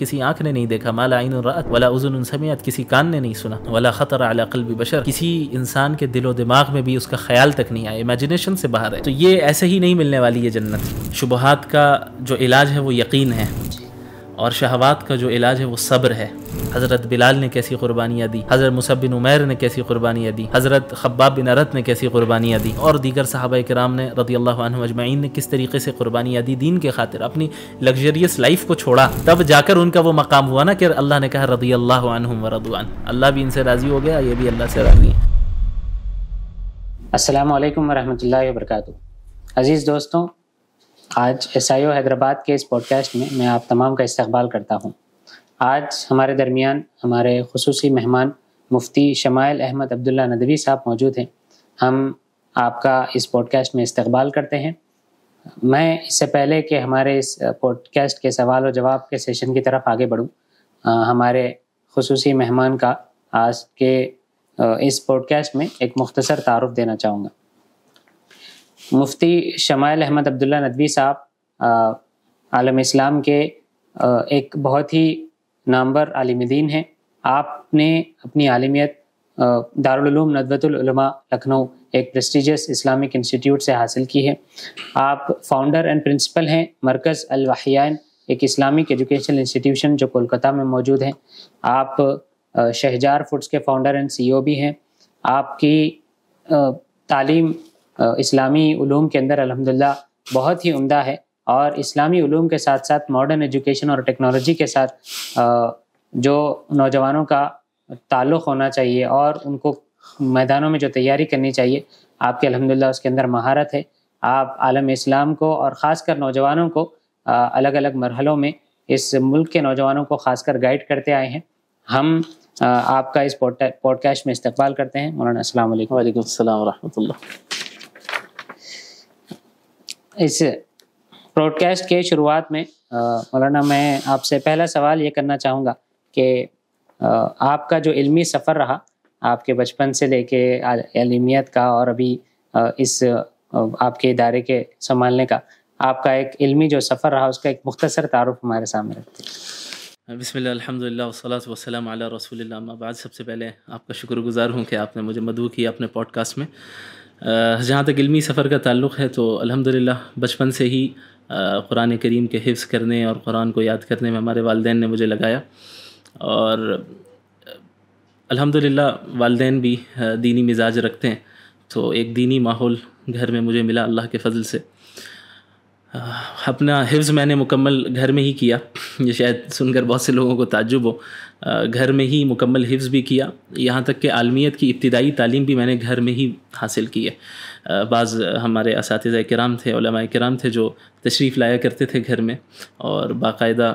किसी आंख ने नहीं देखा माला आइन रात वाला उजुन समियत किसी कान ने नहीं सुना वाला खतर अला भी बशर किसी इंसान के दिलो दिमाग में भी उसका ख्याल तक नहीं आया इमेजिनेशन से बाहर है तो ये ऐसे ही नहीं मिलने वाली है जन्नत शुबहत का जो इलाज है वो यकीन है और शहवात का जो इलाज है वो सब्र है हज़रत बिलाल ने कैसी कुर्बानियाँ दी हज़रत मुसब बिन उमैर ने कैसी कुर्बानियाँ दी हज़रत खब्बाब बिन अरत ने कैसी कुर्बानियाँ दी और दीगर साहब कराम ने रदी अजमाइन ने किस तरीके से कुर्बानियाँ दी दीन के खातिर अपनी लग्जरियस लाइफ को छोड़ा तब जाकर उनका वो मकाम हुआ ना कि अल्लाह ने कहा रदी अल्लाह वरदान अल्लाह भी इनसे राज़ी हो गया ये भी अल्लाह से राज़ी है अल्लाम वरहमल वर्क अज़ीज़ दोस्तों आज एस आई ओ हैदराबाद के इस पॉडकास्ट में मैं आप तमाम का इस्तबाल करता हूँ आज हमारे दरमियान हमारे खसूस मेहमान मुफ्ती शमाइल अहमद अब्दुल्ला नदवी साहब मौजूद हैं हम आपका इस पॉडकास्ट में इस्तबाल करते हैं मैं इससे पहले कि हमारे इस पॉडकास्ट के सवाल और जवाब के सेशन की तरफ आगे बढ़ूँ हमारे खसूस मेहमान का आज के इस पॉडकास्ट में एक मुख्तसर तारफ़ देना चाहूँगा मुफ्ती शमायल अहमद अब्दुल्ला नदवी साहब आलम इस्लाम के एक बहुत ही नामवर आलिम दीन हैं आपने अपनी आलमियत दारुलूम नदवतुलमा लखनऊ एक प्रेस्टिजियस इस्लामिक इंस्टीट्यूट से हासिल की है आप फाउंडर एंड प्रिंसिपल हैं मरकज़ अलवाहियान एक इस्लामिक एजुकेशनल इंस्टीट्यूशन जो कोलकाता में मौजूद है आप शहजार फूड्स के फाउंडर एंड सीईओ भी हैं आपकी तालीम इस्लामी ूम के अंदर अलहमदिल्ला बहुत ही उम्दा है और इस्लामी ूम के साथ साथ मॉडर्न एजुकेशन और टेक्नोलॉजी के साथ जो नौजवानों का ताल्लुक़ होना चाहिए और उनको मैदानों में जो तैयारी करनी चाहिए आपके अलहमदिल्ला उसके अंदर महारत है आप आलम इस्लाम को और ख़ासकर नौजवानों को अलग अलग मरहलों में इस मुल्क के नौजवानों को खासकर गाइड करते आए हैं हम आपका इस पॉडकास्ट में इस्तकबाल करते हैं मौलाना असल वालेकुम वालेकुम इस प्रॉडकास्ट के शुरुआत में मौलाना मैं आपसे पहला सवाल ये करना चाहूँगा कि आपका जो इल्मी सफ़र रहा आपके बचपन से लेके अलमियत का और अभी इस आपके इदारे के संभालने का आपका एक इल्मी जो सफ़र रहा उसका एक मुख्तसर तारफ़ हमारे सामने रखते हैं बिसमिल्ल अला रसूल सबसे पहले आपका शुक्रगुजार हूँ कि आपने मुझे मदबू किया अपने पॉडकास्ट में जहाँ तक इलमी सफ़र का ताल्लुक़ है तो अल्हम्दुलिल्लाह बचपन से ही क़ुरान करीम के हिफ्ज़ करने और क़ुरान को याद करने में हमारे वालदे ने मुझे लगाया और अल्हम्दुलिल्लाह वालदे भी दीनी मिजाज रखते हैं तो एक दीनी माहौल घर में मुझे मिला अल्लाह के फ़ज़ल से अपना हिफ्ज़ मैंने मुकम्मल घर में ही किया ये शायद सुनकर बहुत से लोगों को ताजुब हो घर में ही मुकम्मल हिफ्ज़ भी किया यहाँ तक कि आलमियत की इब्तदाई तालीम भी मैंने घर में ही हासिल की है बाज़ हमारे इस कराम थे कराम थे जो तशरीफ़ लाया करते थे घर में और बाकायदा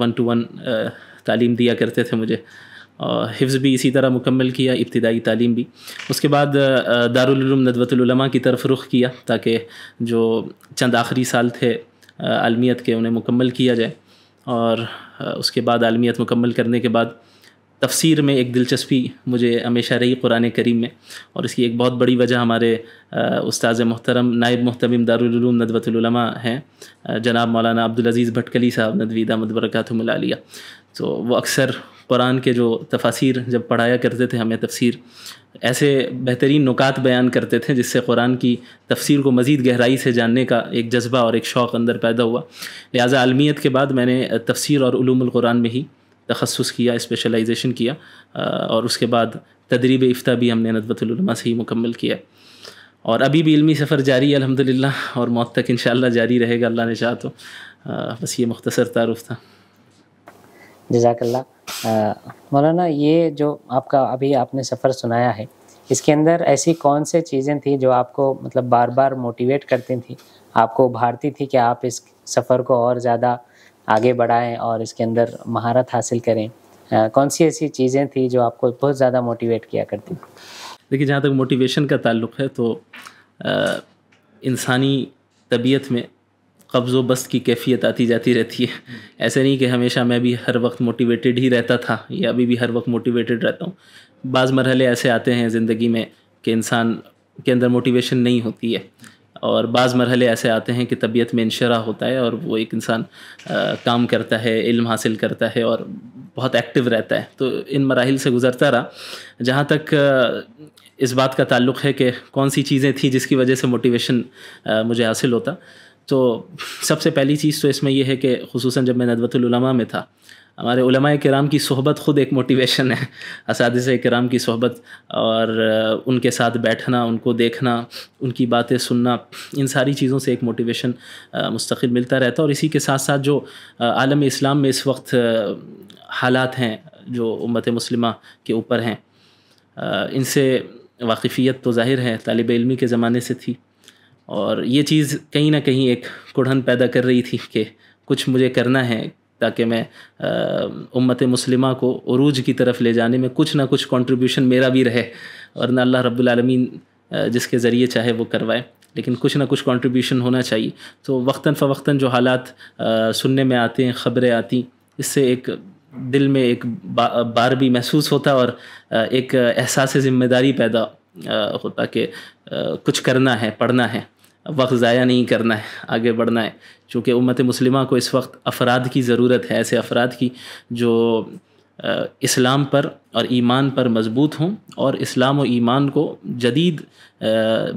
वन टू वन तालीम दिया करते थे मुझे हिफ्ज़ भी इसी तरह मुकम्मल किया इब्तदाई तालीम भी उसके बाद दारुलूम नदवतलमा की तरफ रुख किया ताकि जो चंद आखिरी साल थे आलमियत के उन्हें मुकम्मल किया जाए और उसके बाद आलमियत मुकम्मल करने के बाद तफसीर में एक दिलचस्पी मुझे हमेशा रही कुरान करीम में और इसकी एक बहुत बड़ी वजह हमारे उस्ताद मोहतरम नायब मोहतम दारुलूम नदवतलमा हैं जनाब मौलाना अब्दुलज़ीज़ भटकली साहब नदवीद अहमद बरकतमिया तो वो अक्सर कुरान के जो तफासिर जब पढ़ाया करते थे हमें तफसीर ऐसे बेहतरीन नुकात बयान करते थे जिससे कुरान की तफसीर को मज़ीद गहराई से जानने का एक जज्बा और एक शौक़ अंदर पैदा हुआ लिहाजा आलमियत के बाद मैंने तफसीर और ूमकुरान में ही तखसस किया स्पेशलाइजेशन किया और उसके बाद तदरीब इफ्ता भी हमने नदबतमा से ही मुकम्मल किया और अभी भी इलमी सफ़र जारी है अलहमदिल्ला और मौत तक इन जारी रहेगा अल्लाह ने चाह तो बस ये मुख्तसर तारफ़ था जजाकल्ला मौलाना ये जो आपका अभी आपने सफ़र सुनाया है इसके अंदर ऐसी कौन से चीज़ें थी जो आपको मतलब बार बार मोटिवेट करती थी आपको उभारती थी कि आप इस सफ़र को और ज़्यादा आगे बढ़ाएं और इसके अंदर महारत हासिल करें आ, कौन सी ऐसी चीज़ें थी जो आपको बहुत ज़्यादा मोटिवेट किया करती देखिए जहाँ तक मोटिवेशन का ताल्लुक है तो इंसानी तबीयत में कब्ज़ बस्त की कैफियत आती जाती रहती है ऐसे नहीं कि हमेशा मैं भी हर वक्त मोटिवेटेड ही रहता था या अभी भी हर वक्त मोटिवेटेड रहता हूँ बाज़ मरहले ऐसे आते हैं ज़िंदगी में कि इंसान के अंदर मोटिवेशन नहीं होती है और बाज़ मरहले ऐसे आते हैं कि तबीयत में इनशरा होता है और वो एक इंसान काम करता है इल्म हासिल करता है और बहुत एक्टिव रहता है तो इन मराहल से गुज़रता रहा जहाँ तक इस बात का ताल्लुक़ है कि कौन सी चीज़ें थी जिसकी वजह से मोटिवेशन मुझे हासिल होता तो सबसे पहली चीज़ तो इसमें यह है कि खसूस जब मैं नदवतलमा में था हमारे कराम की सोहबत ख़ुद एक मोटिवेशन है इस कराम की सोहबत और उनके साथ बैठना उनको देखना उनकी बातें सुनना इन सारी चीज़ों से एक मोटिवेशन मुस्तकिल मिलता रहता है और इसी के साथ साथ जो आलम इस्लाम में इस वक्त हालात हैं जो उम्मत मुस्लिमा के ऊपर हैं इनसे वाकफ़ियत तो ज़ाहिर है तालब इलमी के ज़माने से थी और ये चीज़ कहीं ना कहीं एक कुढ़न पैदा कर रही थी कि कुछ मुझे करना है ताकि मैं उम्मत मुस्लिमा को अरूज की तरफ ले जाने में कुछ ना कुछ कंट्रीब्यूशन मेरा भी रहे और ना अल्लाह रब्लमीन जिसके ज़रिए चाहे वो करवाए लेकिन कुछ ना कुछ कंट्रीब्यूशन होना चाहिए तो वक्ता फ़वक्ता जो हालात सुनने में आते हैं ख़बरें आती इससे एक दिल में एक बा, बार भी महसूस होता और एक एहसास ज़िम्मेदारी पैदा होता कि कुछ करना है पढ़ना है वक्त ज़ाया नहीं करना है आगे बढ़ना है चूँकि उम्मत मुस्लिमा को इस वक्त अफराद की ज़रूरत है ऐसे अफराद की जो इस्लाम पर और ईमान पर मजबूत हों और इस्लाम और ईमान को जदीद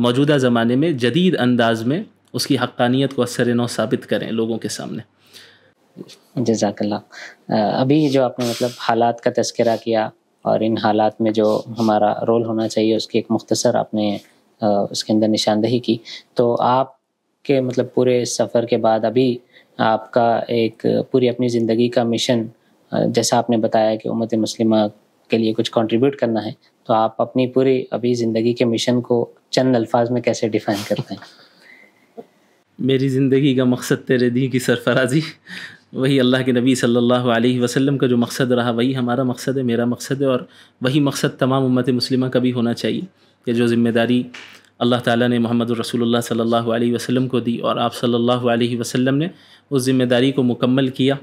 मौजूदा ज़माने में जदीद अंदाज में उसकी हक्कानियत को असर नौ साबित करें लोगों के सामने जजाकल्ला अभी जो आपने मतलब हालात का तस्करा किया और इन हालात में जो हमारा रोल होना चाहिए उसकी एक मुख्तसर आपने उसके अंदर निशानदही की तो आप के मतलब पूरे सफ़र के बाद अभी आपका एक पूरी अपनी ज़िंदगी का मिशन जैसा आपने बताया कि उम्मत मुस्लिमा के लिए कुछ कंट्रीब्यूट करना है तो आप अपनी पूरी अभी ज़िंदगी के मिशन को चंद अल्फाज में कैसे डिफाइन करते हैं मेरी ज़िंदगी का मकसद तेरे दी की सरफराजी वही अल्लाह के नबी सल्लल्लाहु अलैहि वसल्लम का जो मकसद रहा वही हमारा मकसद है मेरा मकसद है और वही मकसद तमाम उम्मत मुस्लिमा का भी होना चाहिए या जो ज़िम्मेदारी अल्लाह ताला ने मोहम्मद रसूलुल्लाह सल्लल्लाहु अलैहि वसल्लम को दी और आप सल्लल्लाहु अलैहि वसल्लम ने उस ज़िम्मेदारी को मुकम्मल किया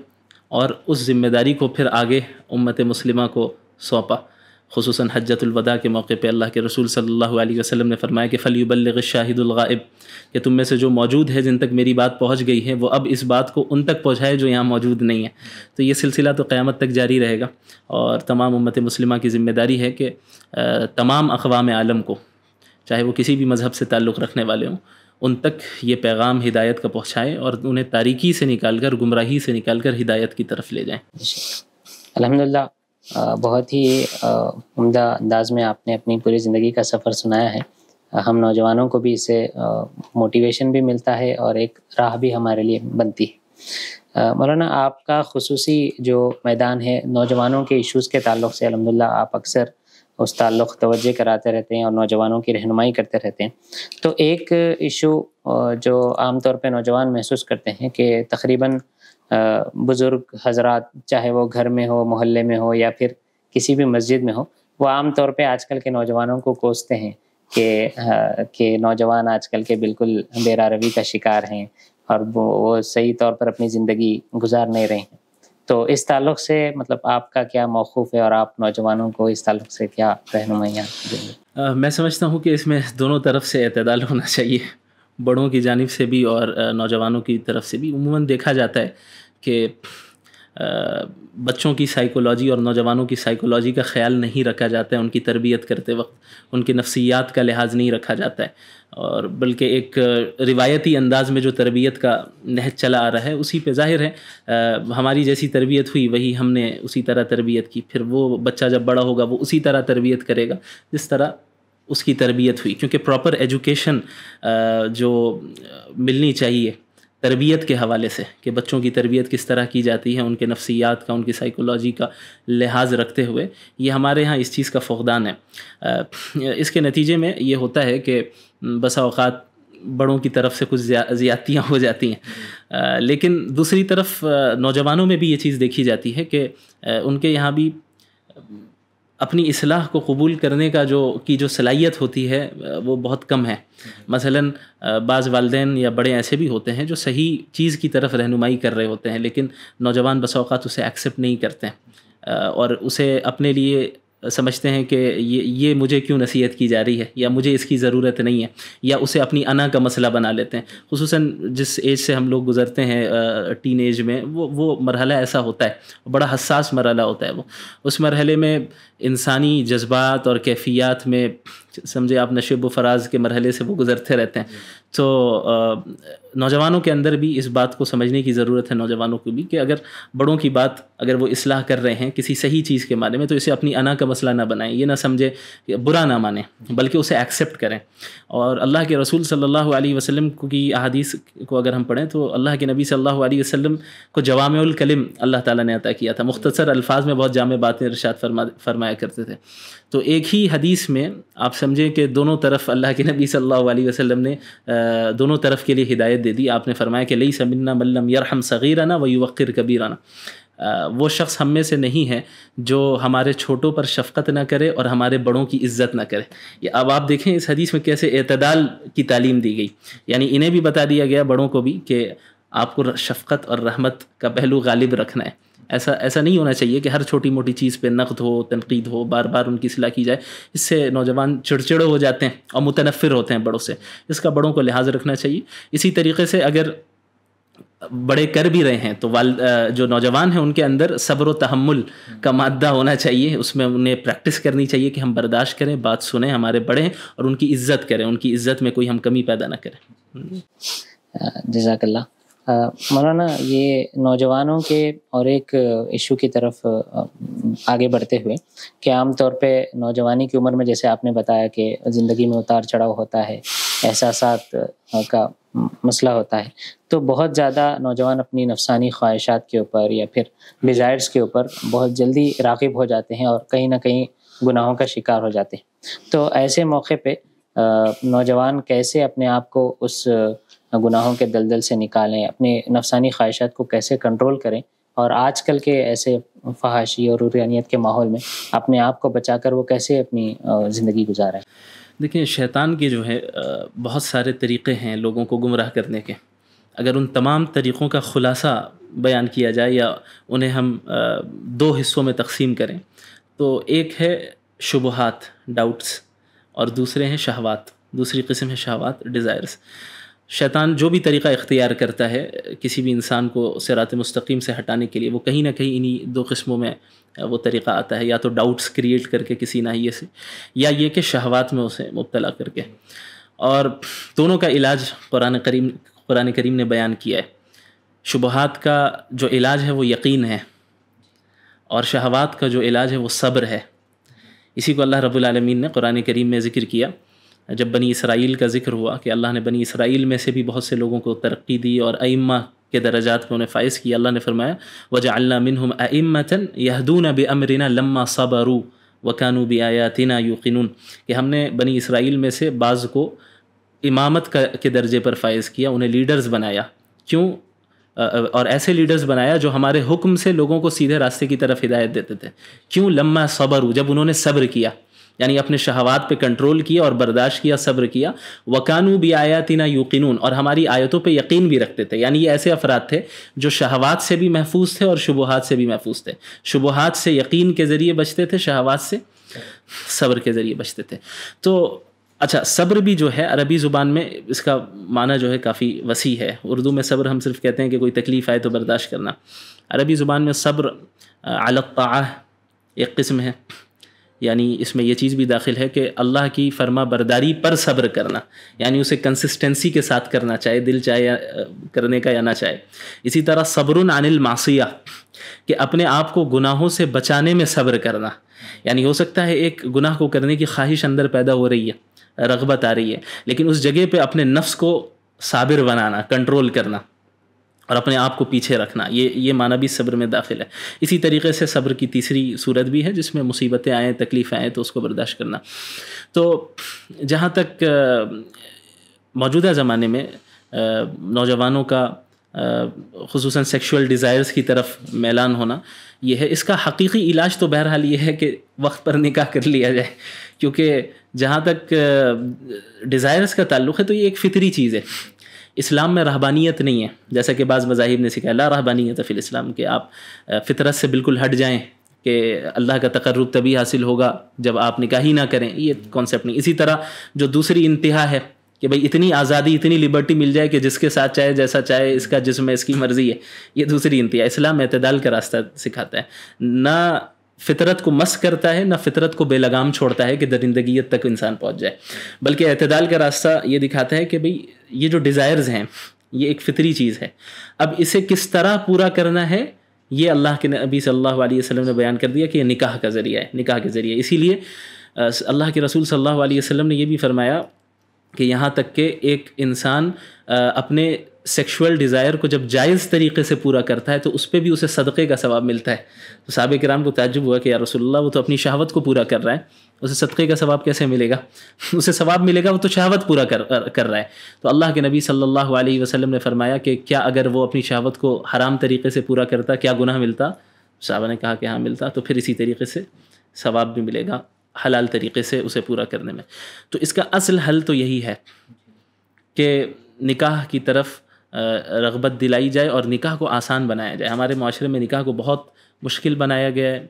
और उस ज़िम्मेदारी को फिर आगे उम्मत मुस्लिमा को सौंपा खसूस हजतुलवदा के मौके पर अल्लाह के रसूल सल्लल्लाहु वसलम ने फरमाया कि फ़लयुबल्ल शाहिदुलगाब कि तुम में से जो मौजूद है जिन तक मेरी बात पहुँच गई है वो अब इस बात को उन तक पहुँचाए जो यहाँ मौजूद नहीं है तो ये सिलसिला तो क़्यामत तक जारी रहेगा और तमाम उम्मत मुस्लिम की ज़िम्मेदारी है कि तमाम अकवाम आलम को चाहे वो किसी भी मज़हब से ताल्लुक़ रखने वाले हों उन तक ये पैगाम हिदायत का पहुँचाएँ और उन्हें तारीखी से निकाल कर गुमराही से निकाल कर हिदायत की तरफ ले जाएँ अलहमदिल्ला बहुत ही उम्दा अंदाज में आपने अपनी पूरी ज़िंदगी का सफ़र सुनाया है हम नौजवानों को भी इसे मोटिवेशन भी मिलता है और एक राह भी हमारे लिए बनती है मौलाना आपका खसूसी जो मैदान है नौजवानों के इश्यूज़ के ताल्लुक से अलहमदिल्ला आप अक्सर उस ताल्लुक तोज्जह कराते रहते हैं और नौजवानों की रहनुमाई करते रहते हैं तो एक इशू जो आमतौर पर नौजवान महसूस करते हैं कि तकरीबन बुज़ुर्ग हजरात चाहे वो घर में हो मोहल्ले में हो या फिर किसी भी मस्जिद में हो वो आमतौर पे आजकल के नौजवानों को कोसते हैं कि के नौजवान आजकल के बिल्कुल बेरा रवि का शिकार हैं और वो वो सही तौर पर अपनी ज़िंदगी गुजार नहीं रहे हैं तो इस ताल्लुक से मतलब आपका क्या मौकूफ़ है और आप नौजवानों को इस ताल्लुक से क्या रहनुमाइयाँ देंगे मैं समझता हूँ कि इसमें दोनों तरफ से अतदाल होना चाहिए बड़ों की जानब से भी और नौजवानों की तरफ से भी उमूमा देखा जाता है कि बच्चों की साइकोलॉजी और नौजवानों की साइकोलॉजी का ख्याल नहीं रखा जाता है उनकी तरबियत करते वक्त उनकी नफसियात का लिहाज नहीं रखा जाता है और बल्कि एक रिवायती अंदाज़ में जो तरबियत का नहज चला आ रहा है उसी पे जाहिर है आ, हमारी जैसी तरबियत हुई वही हमने उसी तरह तरबियत की फिर वो बच्चा जब बड़ा होगा वो उसी तरह तरबियत करेगा जिस तरह उसकी तरबियत हुई क्योंकि प्रॉपर एजुकेशन जो मिलनी चाहिए तरबियत के हवाले से कि बच्चों की तरबियत किस तरह की जाती है उनके नफसियात का उनकी साइकोलॉजी का लिहाज रखते हुए ये हमारे यहाँ इस चीज़ का फ़ुदान है इसके नतीजे में ये होता है कि बसा अवत बड़ों की तरफ से कुछ ज़्यादतियाँ हो जाती हैं लेकिन दूसरी तरफ नौजवानों में भी ये चीज़ देखी जाती है कि उनके यहाँ भी अपनी असलाह को कबूल करने का जो की जो सलाहियत होती है वो बहुत कम है मसलन बाज़ वालदे या बड़े ऐसे भी होते हैं जो सही चीज़ की तरफ रहनुमाई कर रहे होते हैं लेकिन नौजवान बसाओत उसे एक्सेप्ट नहीं करते और उसे अपने लिए समझते हैं कि ये ये मुझे क्यों नसीहत की जा रही है या मुझे इसकी ज़रूरत नहीं है या उसे अपनी अना का मसला बना लेते हैं खसूस जिस एज से हम लोग गुजरते हैं टीन एज में वो वो मरहला ऐसा होता है बड़ा हसास मरहला होता है वो उस मरहले में इंसानी जज्बात और कैफियात में समझे आप नशेब फराज के मरहले से वो गुजरते रहते हैं तो नौजवानों के अंदर भी इस बात को समझने की ज़रूरत है नौजवानों को भी कि अगर बड़ों की बात अगर वो असलाह कर रहे हैं किसी सही चीज़ के बारे में तो इसे अपनी अना का मसला ना बनाएं ये ना समझे बुरा ना माने बल्कि उसे एक्सेप्ट करें और अल्लाह के रसूल सल्ला वसलम की अदीस को अगर हम पढ़ें तो अल्लाह के नबी सल्ला वसलम को जवाम अल्लाह ताली ने अता किया था मुख्तसर अल्फाज में बहुत जाम बातें इरशाद फरमा फरमाया करते थे तो एक ही हदीस में आप समझें कि दोनों तरफ अल्लाह के नबी सल्लल्लाहु अलैहि वसल्लम ने दोनों तरफ के लिए हिदायत दे दी आपने फरमाया कि लई समन्ना मल्लम यरहम सगीराना व युवक़िर कबीराना वो शख्स हम में से नहीं है जो हमारे छोटों पर शफ़क़त ना करे और हमारे बड़ों की इज्जत ना करे ये अब आप देखें इस हदीस में कैसे अतदाल की तालीम दी गई यानी इन्हें भी बता दिया गया बड़ों को भी कि आपको शफ़क़त और रहमत का पहलू गालिब रखना है ऐसा ऐसा नहीं होना चाहिए कि हर छोटी मोटी चीज़ पे नकद हो तनकीद हो बार बार उनकी सलाह की जाए इससे नौजवान चिड़चिड़े हो जाते हैं और मुतनफ़िर होते हैं बड़ों से इसका बड़ों को लिहाज रखना चाहिए इसी तरीके से अगर बड़े कर भी रहे हैं तो वाल जो नौजवान हैं उनके अंदर सब्र तहमुल का मादा होना चाहिए उसमें उन्हें प्रैक्टिस करनी चाहिए कि हम बर्दाश्त करें बात सुने हमारे बड़े हैं और उनकी इज्जत करें उनकी इज्जत में कोई हम कमी पैदा ना करें जजाकल्ला मौलाना ये नौजवानों के और एक इशू की तरफ आगे बढ़ते हुए कि आमतौर पे नौजवानी की उम्र में जैसे आपने बताया कि ज़िंदगी में उतार चढ़ाव होता है एहसास का मसला होता है तो बहुत ज़्यादा नौजवान अपनी नफसानी ख्वाहिशात के ऊपर या फिर डिज़ायर्स के ऊपर बहुत जल्दी रागिब हो जाते हैं और कहीं ना कहीं गुनाहों का शिकार हो जाते हैं तो ऐसे मौके पे नौजवान कैसे अपने आप को उस गुनाहों के दलदल से निकालें अपने नफसानी ख्वाहिशात को कैसे कंट्रोल करें और आजकल के ऐसे फहाशी और रूहानियत के माहौल में अपने आप को बचा कर वो कैसे अपनी ज़िंदगी गुजारें देखिए शैतान के जो है बहुत सारे तरीक़े हैं लोगों को गुमराह करने के अगर उन तमाम तरीक़ों का ख़ुलासा बयान किया जाए या उन्हें हम दो हिस्सों में तकसीम करें तो एक है शुबहत डाउट्स और दूसरे हैं शहवात दूसरी किस्म है शहवात डिज़ायर्स शैतान जो भी तरीक़ा इख्तियार करता है किसी भी इंसान को सरात मुस्तकीम से हटाने के लिए वो कहीं ना कहीं इन्हीं दो किस्मों में वो तरीक़ा आता है या तो डाउट्स क्रिएट करके किसी नाहिए से या ये कि शहवात में उसे मुबतला करके और दोनों का इलाज कुरान करीम कुरान करीम ने बयान किया है शुबहात का जो इलाज है वो यकीन है और शहवात का जो इलाज है वो सब्र है इसी को अल्लाह रब्बुल रबालमीन ने कुरान करीम में ज़िक्र किया जब बनी इसराइल का जिक्र हुआ कि अल्लाह ने बनी इसराइल में से भी बहुत से लोगों को तरक्की दी और अइम्मा के दर्जात में उन्हें फ़ायज़ किया अल्लाह ने फरमाया वजा मिनहम अम्मतन यहदून बे अमरिना लम्मा सबरू वकानू बी आयातना यकीन कि हमने बनी इसराइल में से बाज़ को इमामत का के दर्जे पर फ़ायज़ किया उन्हें लीडर्स बनाया क्यों और ऐसे लीडर्स बनाया जो हमारे हुक्म से लोगों को सीधे रास्ते की तरफ हिदायत देते थे क्यों लम्मा सबर जब उन्होंने सब्र किया यानी अपने शहवात पे कंट्रोल किया और बर्दाश्त किया सब्र किया वकानू भी आयातिना यकीनून और हमारी आयतों पे यकीन भी रखते थे यानी ये ऐसे अफराद थे जो शहवात से भी महफूज थे और शुबहात से भी महफूज थे शुबहात से यकीन के ज़रिए बचते थे शहवात से सब्र के ज़रिए बचते थे तो अच्छा सब्र भी जो है अरबी ज़ुबान में इसका माना जो है काफ़ी वसी है उर्दू में सब्र हम सिर्फ कहते हैं कि कोई तकलीफ़ आए तो बर्दाश्त करना अरबी ज़ुबान में सब्र अलग एक किस्म है यानी इसमें यह चीज़ भी दाखिल है कि अल्लाह की फर्मा बरदारी पर सब्र करना यानी उसे कंसिस्टेंसी के साथ करना चाहे दिल चाहे करने का या ना चाहे इसी तरह सब्रुन अनिल मासिया कि अपने आप को गुनाहों से बचाने में सब्र करना यानी हो सकता है एक गुनाह को करने की ख्वाहिश अंदर पैदा हो रही है रगबत आ रही है लेकिन उस जगह पर अपने नफ्स को साबिर बनाना कंट्रोल करना और अपने आप को पीछे रखना ये ये माना भी सब्र में दाखिल है इसी तरीके से सब्र की तीसरी सूरत भी है जिसमें मुसीबतें आएँ तकलीफ़ आएँ तो उसको बर्दाश्त करना तो जहाँ तक मौजूदा ज़माने में नौजवानों का खसूस सेक्शुअल डिज़ायर्स की तरफ मैलान होना यह है इसका हकीकी इलाज तो बहरहाल ये है कि वक्त पर निकाह कर लिया जाए क्योंकि जहाँ तक डिज़ायर्स का ताल्लुक़ है तो ये एक फ़ितरी चीज़ है इस्लाम में रहबानियत नहीं है जैसा कि बाज़ मजाहिब ने सिखाया ला रहबानियत फ़िल इस्लाम के आप फितरत से बिल्कुल हट जाएँ कि अल्लाह का तकर्रब तभी हासिल होगा जब आप निकाह ही ना करें ये कॉन्सेप्ट नहीं इसी तरह जो दूसरी इंतहा है कि भाई इतनी आज़ादी इतनी लिबर्टी मिल जाए कि जिसके साथ चाहे जैसा चाहे इसका जिसम है इसकी मर्ज़ी है ये दूसरी इंतहा इस्लाम अतदाल का रास्ता सिखाता है ना फितरत को मस करता है ना फितरत को बेलगाम छोड़ता है कि दरिंदगीत तक इंसान पहुंच जाए बल्कि अतदाल का रास्ता ये दिखाता है कि भाई ये जो डिज़ायर्स हैं ये एक फितरी चीज़ है अब इसे किस तरह पूरा करना है ये अल्लाह के नबी सल्लल्लाहु अलैहि वसल्लम ने बयान कर दिया कि ये निकाह का ज़रिया है निकाह के ज़रिए इसीलिए अल्लाह के रसूल सल्लल्लाहु अलैहि वसल्लम ने यह भी फरमाया कि यहाँ तक के एक इंसान अपने सेक्शुअल डिज़ायर को जब जायज़ तरीके से पूरा करता है तो उस पर भी उसे सदक़े का सवाब मिलता है तो साहब कराम को ताजुब हुआ कि यार रसोल्ला वो तो अपनी शहावत को पूरा कर रहा है उसे सदक़े का सवाब कैसे मिलेगा उसे सवाब मिलेगा वो तो शहावत पूरा कर कर रहा है तो अल्लाह के नबी सल्लल्लाहु अलैहि वसल्लम ने फरमाया कि क्या अगर वो अपनी शहावत को हराम तरीके से पूरा करता क्या गुनाह मिलता तो साहबा ने कहा कि हाँ मिलता तो फिर इसी तरीके से सवाब भी मिलेगा हलाल तरीके से उसे पूरा करने में तो इसका असल हल तो यही है कि निकाह की तरफ़ रगबत दिलाई जाए और निकाह को आसान बनाया जाए हमारे माशरे में निकाह को बहुत मुश्किल बनाया गया है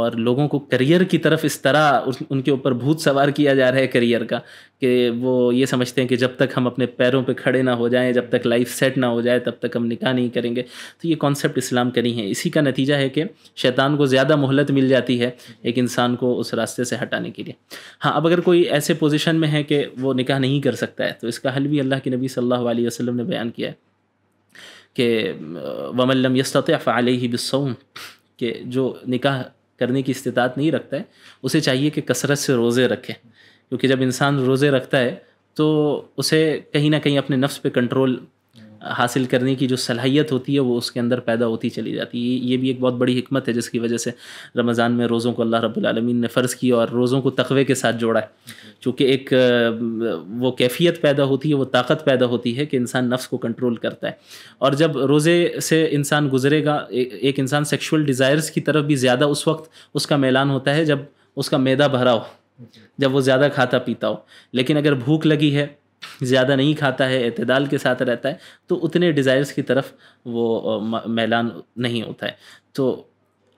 और लोगों को करियर की तरफ इस तरह उनके ऊपर भूत सवार किया जा रहा है करियर का कि वो ये समझते हैं कि जब तक हम अपने पैरों पे खड़े ना हो जाएं जब तक लाइफ सेट ना हो जाए तब तक हम निकाह नहीं करेंगे तो ये कॉन्सेप्ट इस्लाम का नहीं है इसी का नतीजा है कि शैतान को ज़्यादा मोहलत मिल जाती है एक इंसान को उस रास्ते से हटाने के लिए हाँ अब अगर कोई ऐसे पोजिशन में है कि वो निकाह नहीं कर सकता है तो इसका हल भी अल्लाह के नबी सल्ला वसलम ने बयान किया है कि वमलम यस्तफ़ ही बिसम के जो निकाह करने की इस्तात नहीं रखता है उसे चाहिए कि कसरत से रोज़े रखे क्योंकि जब इंसान रोज़े रखता है तो उसे कहीं ना कहीं अपने नफ्स पे कंट्रोल हासिल करने की जो सलाहियत होती है वो उसके अंदर पैदा होती चली जाती है ये भी एक बहुत बड़ी हमत है जिसकी वजह से रमज़ान में रोज़ों को अल्लाह रबालमीन ने फ़र्ज़ किया और रोज़ों को तकवे के साथ जोड़ा है चूँकि एक वो कैफियत पैदा होती है वो ताकत पैदा होती है कि इंसान नफ्स को कंट्रोल करता है और जब रोज़े से इंसान गुजरेगा एक इंसान सेक्शुअल डिज़ायर्स की तरफ भी ज़्यादा उस वक्त उसका मैलान होता है जब उसका मैदा भरा हो जब वो ज़्यादा खाता पीता हो लेकिन अगर भूख लगी है ज़्यादा नहीं खाता है अतदाल के साथ रहता है तो उतने डिज़ायर्स की तरफ वो मैलान नहीं होता है तो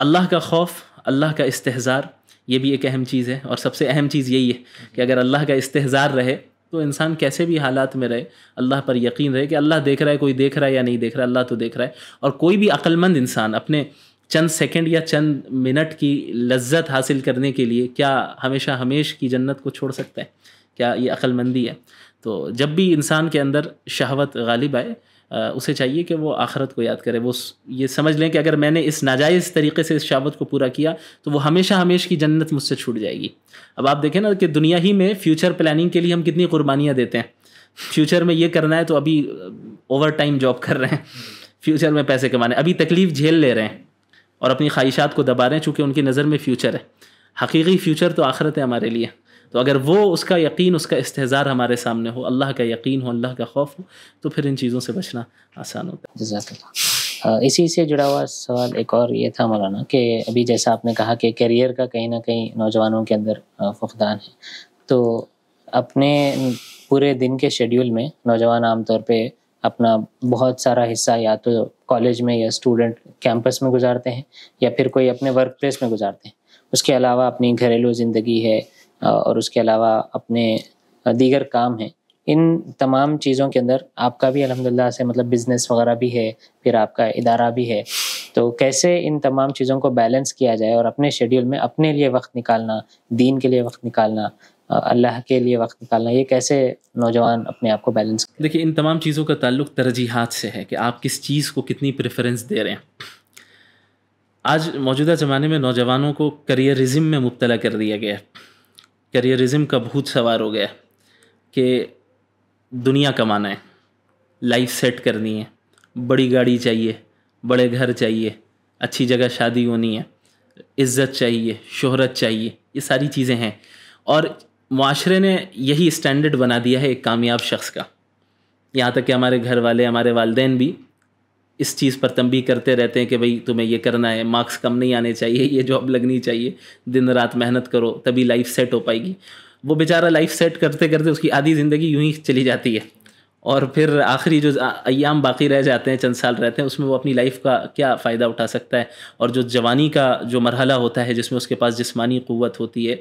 अल्लाह का खौफ अल्लाह का इस्तेजार ये भी एक अहम चीज़ है और सबसे अहम चीज़ यही है कि अगर अल्लाह का इस्तेजार रहे तो इंसान कैसे भी हालात में रहे अल्लाह पर यकीन रहे कि अल्लाह देख रहा है कोई देख रहा है या नहीं देख रहा है अल्लाह तो देख रहा है और कोई भी अक्लमंद इंसान अपने चंद सेकंड या चंद मिनट की लज्जत हासिल करने के लिए क्या हमेशा हमेश की जन्नत को छोड़ सकता है क्या ये अक्लमंदी है तो जब भी इंसान के अंदर शहवत गालिब आए उसे चाहिए कि वो आखरत को याद करे वो ये समझ लें कि अगर मैंने इस नाजायज़ तरीके से इस शहावत को पूरा किया तो वो हमेशा हमेश की जन्नत मुझसे छूट जाएगी अब आप देखें ना कि दुनिया ही में फ्यूचर प्लानिंग के लिए हम कितनी कुर्बानियाँ देते हैं फ्यूचर में ये करना है तो अभी ओवर टाइम जॉब कर रहे हैं फ्यूचर में पैसे कमाने अभी तकलीफ़ झेल ले रहे हैं और अपनी ख्वाहिशात को दबा रहे हैं चूँकि उनकी नज़र में फ्यूचर है हकीकी फ्यूचर तो आखरत है हमारे लिए तो अगर वो उसका यकीन उसका इस्तेज़ार हमारे सामने हो अल्लाह का यकीन हो अल्लाह का खौफ हो तो फिर इन चीज़ों से बचना आसान होता है इसी से जुड़ा हुआ सवाल एक और ये था मौलाना कि अभी जैसा आपने कहा कि करियर का कहीं ना कहीं नौजवानों के अंदर फुकदान है तो अपने पूरे दिन के शेड्यूल में नौजवान आमतौर पे अपना बहुत सारा हिस्सा या तो कॉलेज में या स्टूडेंट कैंपस में गुजारते हैं या फिर कोई अपने वर्क प्लेस में गुजारते हैं उसके अलावा अपनी घरेलू ज़िंदगी है और उसके अलावा अपने दीगर काम हैं इन तमाम चीज़ों के अंदर आपका भी अलहमदिल्ला से मतलब बिज़नेस वगैरह भी है फिर आपका इदारा भी है तो कैसे इन तमाम चीज़ों को बैलेंस किया जाए और अपने शेड्यूल में अपने लिए वक्त निकालना दीन के लिए वक्त निकालना अल्लाह के लिए वक्त निकालना ये कैसे नौजवान अपने आप को बैलेंस देखिए इन तमाम चीज़ों का ताल्लुक तरजीहत से है कि आप किस चीज़ को कितनी प्रेफरेंस दे रहे हैं आज मौजूदा ज़माने में नौजवानों को करियरिज्म में मुबतला कर दिया गया है करियरिज्म का भूत सवार हो गया कि दुनिया कमाना है लाइफ सेट करनी है बड़ी गाड़ी चाहिए बड़े घर चाहिए अच्छी जगह शादी होनी है इज्जत चाहिए शोहरत चाहिए ये सारी चीज़ें हैं और माशरे ने यही स्टैंडर्ड बना दिया है एक कामयाब शख्स का यहाँ तक कि हमारे घर वाले हमारे वालदेन भी इस चीज़ पर तंबी करते रहते हैं कि भाई तुम्हें ये करना है मार्क्स कम नहीं आने चाहिए ये जॉब लगनी चाहिए दिन रात मेहनत करो तभी लाइफ सेट हो पाएगी वो बेचारा लाइफ सेट करते करते उसकी आधी ज़िंदगी यूँ ही चली जाती है और फिर आखिरी जो अयाम बाकी रह जाते हैं चंद साल रहते हैं उसमें वो अपनी लाइफ का क्या फ़ायदा उठा सकता है और जो जवानी का जो मरहला होता है जिसमें उसके पास जिसमानी क़वत होती है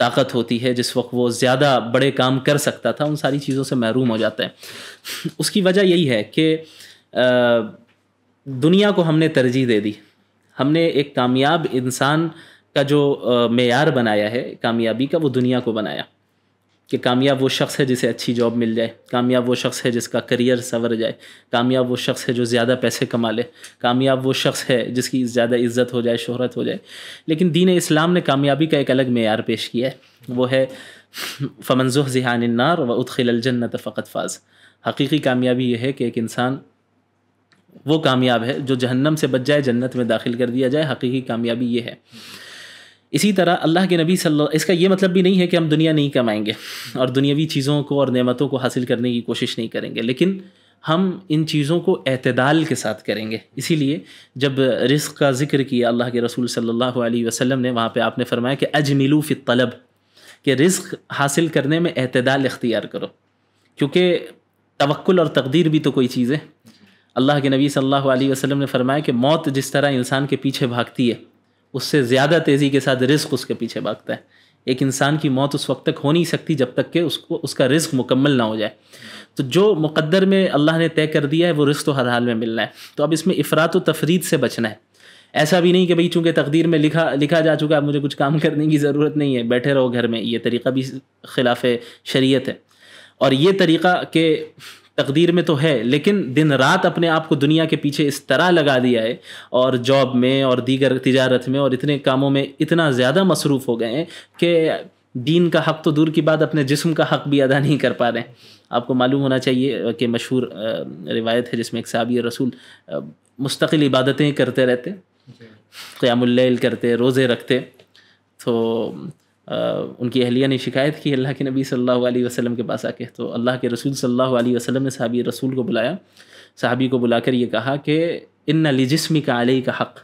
ताकत होती है जिस वक्त वो ज़्यादा बड़े काम कर सकता था उन सारी चीज़ों से महरूम हो जाता है उसकी वजह यही है कि दुनिया को हमने तरजीह दे दी हमने एक कामयाब इंसान का जो मैार बनाया है कामयाबी का वो दुनिया को बनाया कि कामयाब वो शख्स है जिसे अच्छी जॉब मिल जाए कामयाब वो शख्स है जिसका करियर संवर जाए कामयाब वो शख्स है जो ज़्यादा पैसे कमा ले कामयाब वो शख्स है जिसकी ज़्यादा इज्जत हो जाए शोहरत हो जाए लेकिन दीन इस्लाम ने कामयाबी का एक अलग मैार पेश किया है वो है फ़मनजुह नार व उदखिलजन्नत फ़क़त फ़ाज हकीकी कामयाबी यह है कि एक इंसान वो कामयाब है जो जहन्नम से बच जाए जन्नत में दाखिल कर दिया जाए हकीकी कामयाबी ये है इसी तरह अल्लाह के नबी सल इसका ये मतलब भी नहीं है कि हम दुनिया नहीं कमाएंगे और दुनियावी चीज़ों को और नेमतों को हासिल करने की कोशिश नहीं करेंगे लेकिन हम इन चीज़ों को अतदाल के साथ करेंगे इसीलिए जब रिस्क का जिक्र किया अल्लाह के रसूल सल्लल्लाहु अलैहि वसल्लम ने वहाँ पे आपने फरमाया कि अजमिलू फ़ि तलब के रिस्क हासिल करने में अतदाल इख्तियार करो क्योंकि तवक्ल और तकदीर भी तो कोई चीज़ है अल्लाह के नबी सल्लल्लाहु अलैहि वसल्लम ने फरमाया कि मौत जिस तरह इंसान के पीछे भागती है उससे ज़्यादा तेज़ी के साथ रिस्क उसके पीछे भागता है एक इंसान की मौत उस वक्त तक हो नहीं सकती जब तक कि उसको उसका रिस्क मुकम्मल ना हो जाए तो जो मुकद्दर में अल्लाह ने तय कर दिया है वो रिस्क तो हर हाल में मिलना है तो अब इसमें अफरात व तफरीद से बचना है ऐसा भी नहीं कि भाई चूँकि तकदीर में लिखा लिखा जा चुका है मुझे कुछ काम करने की ज़रूरत नहीं है बैठे रहो घर में ये तरीका भी खिलाफ शरीयत है और ये तरीक़ा के तकदीर में तो है लेकिन दिन रात अपने आप को दुनिया के पीछे इस तरह लगा दिया है और जॉब में और दीगर तजारत में और इतने कामों में इतना ज़्यादा मसरूफ़ हो गए हैं कि दीन का हक तो दूर की बात अपने जिस्म का हक भी अदा नहीं कर पा रहे हैं आपको मालूम होना चाहिए कि मशहूर रिवायत है जिसमें एक साबी रसूल मुस्तकिल इबादतें करते रहते क़्यामल करते रोज़े रखते तो उनकी अहलिया ने शिकायत की अल्लाह के नबी सल्लल्लाहु अलैहि वसल्लम के पास आके तो अल्लाह के रसूल सल्लल्लाहु अलैहि वसल्लम ने सहाबी रसूल को बुलाया साहबी को बुलाकर ये कहा कि इन अली जिसम का अली का हक़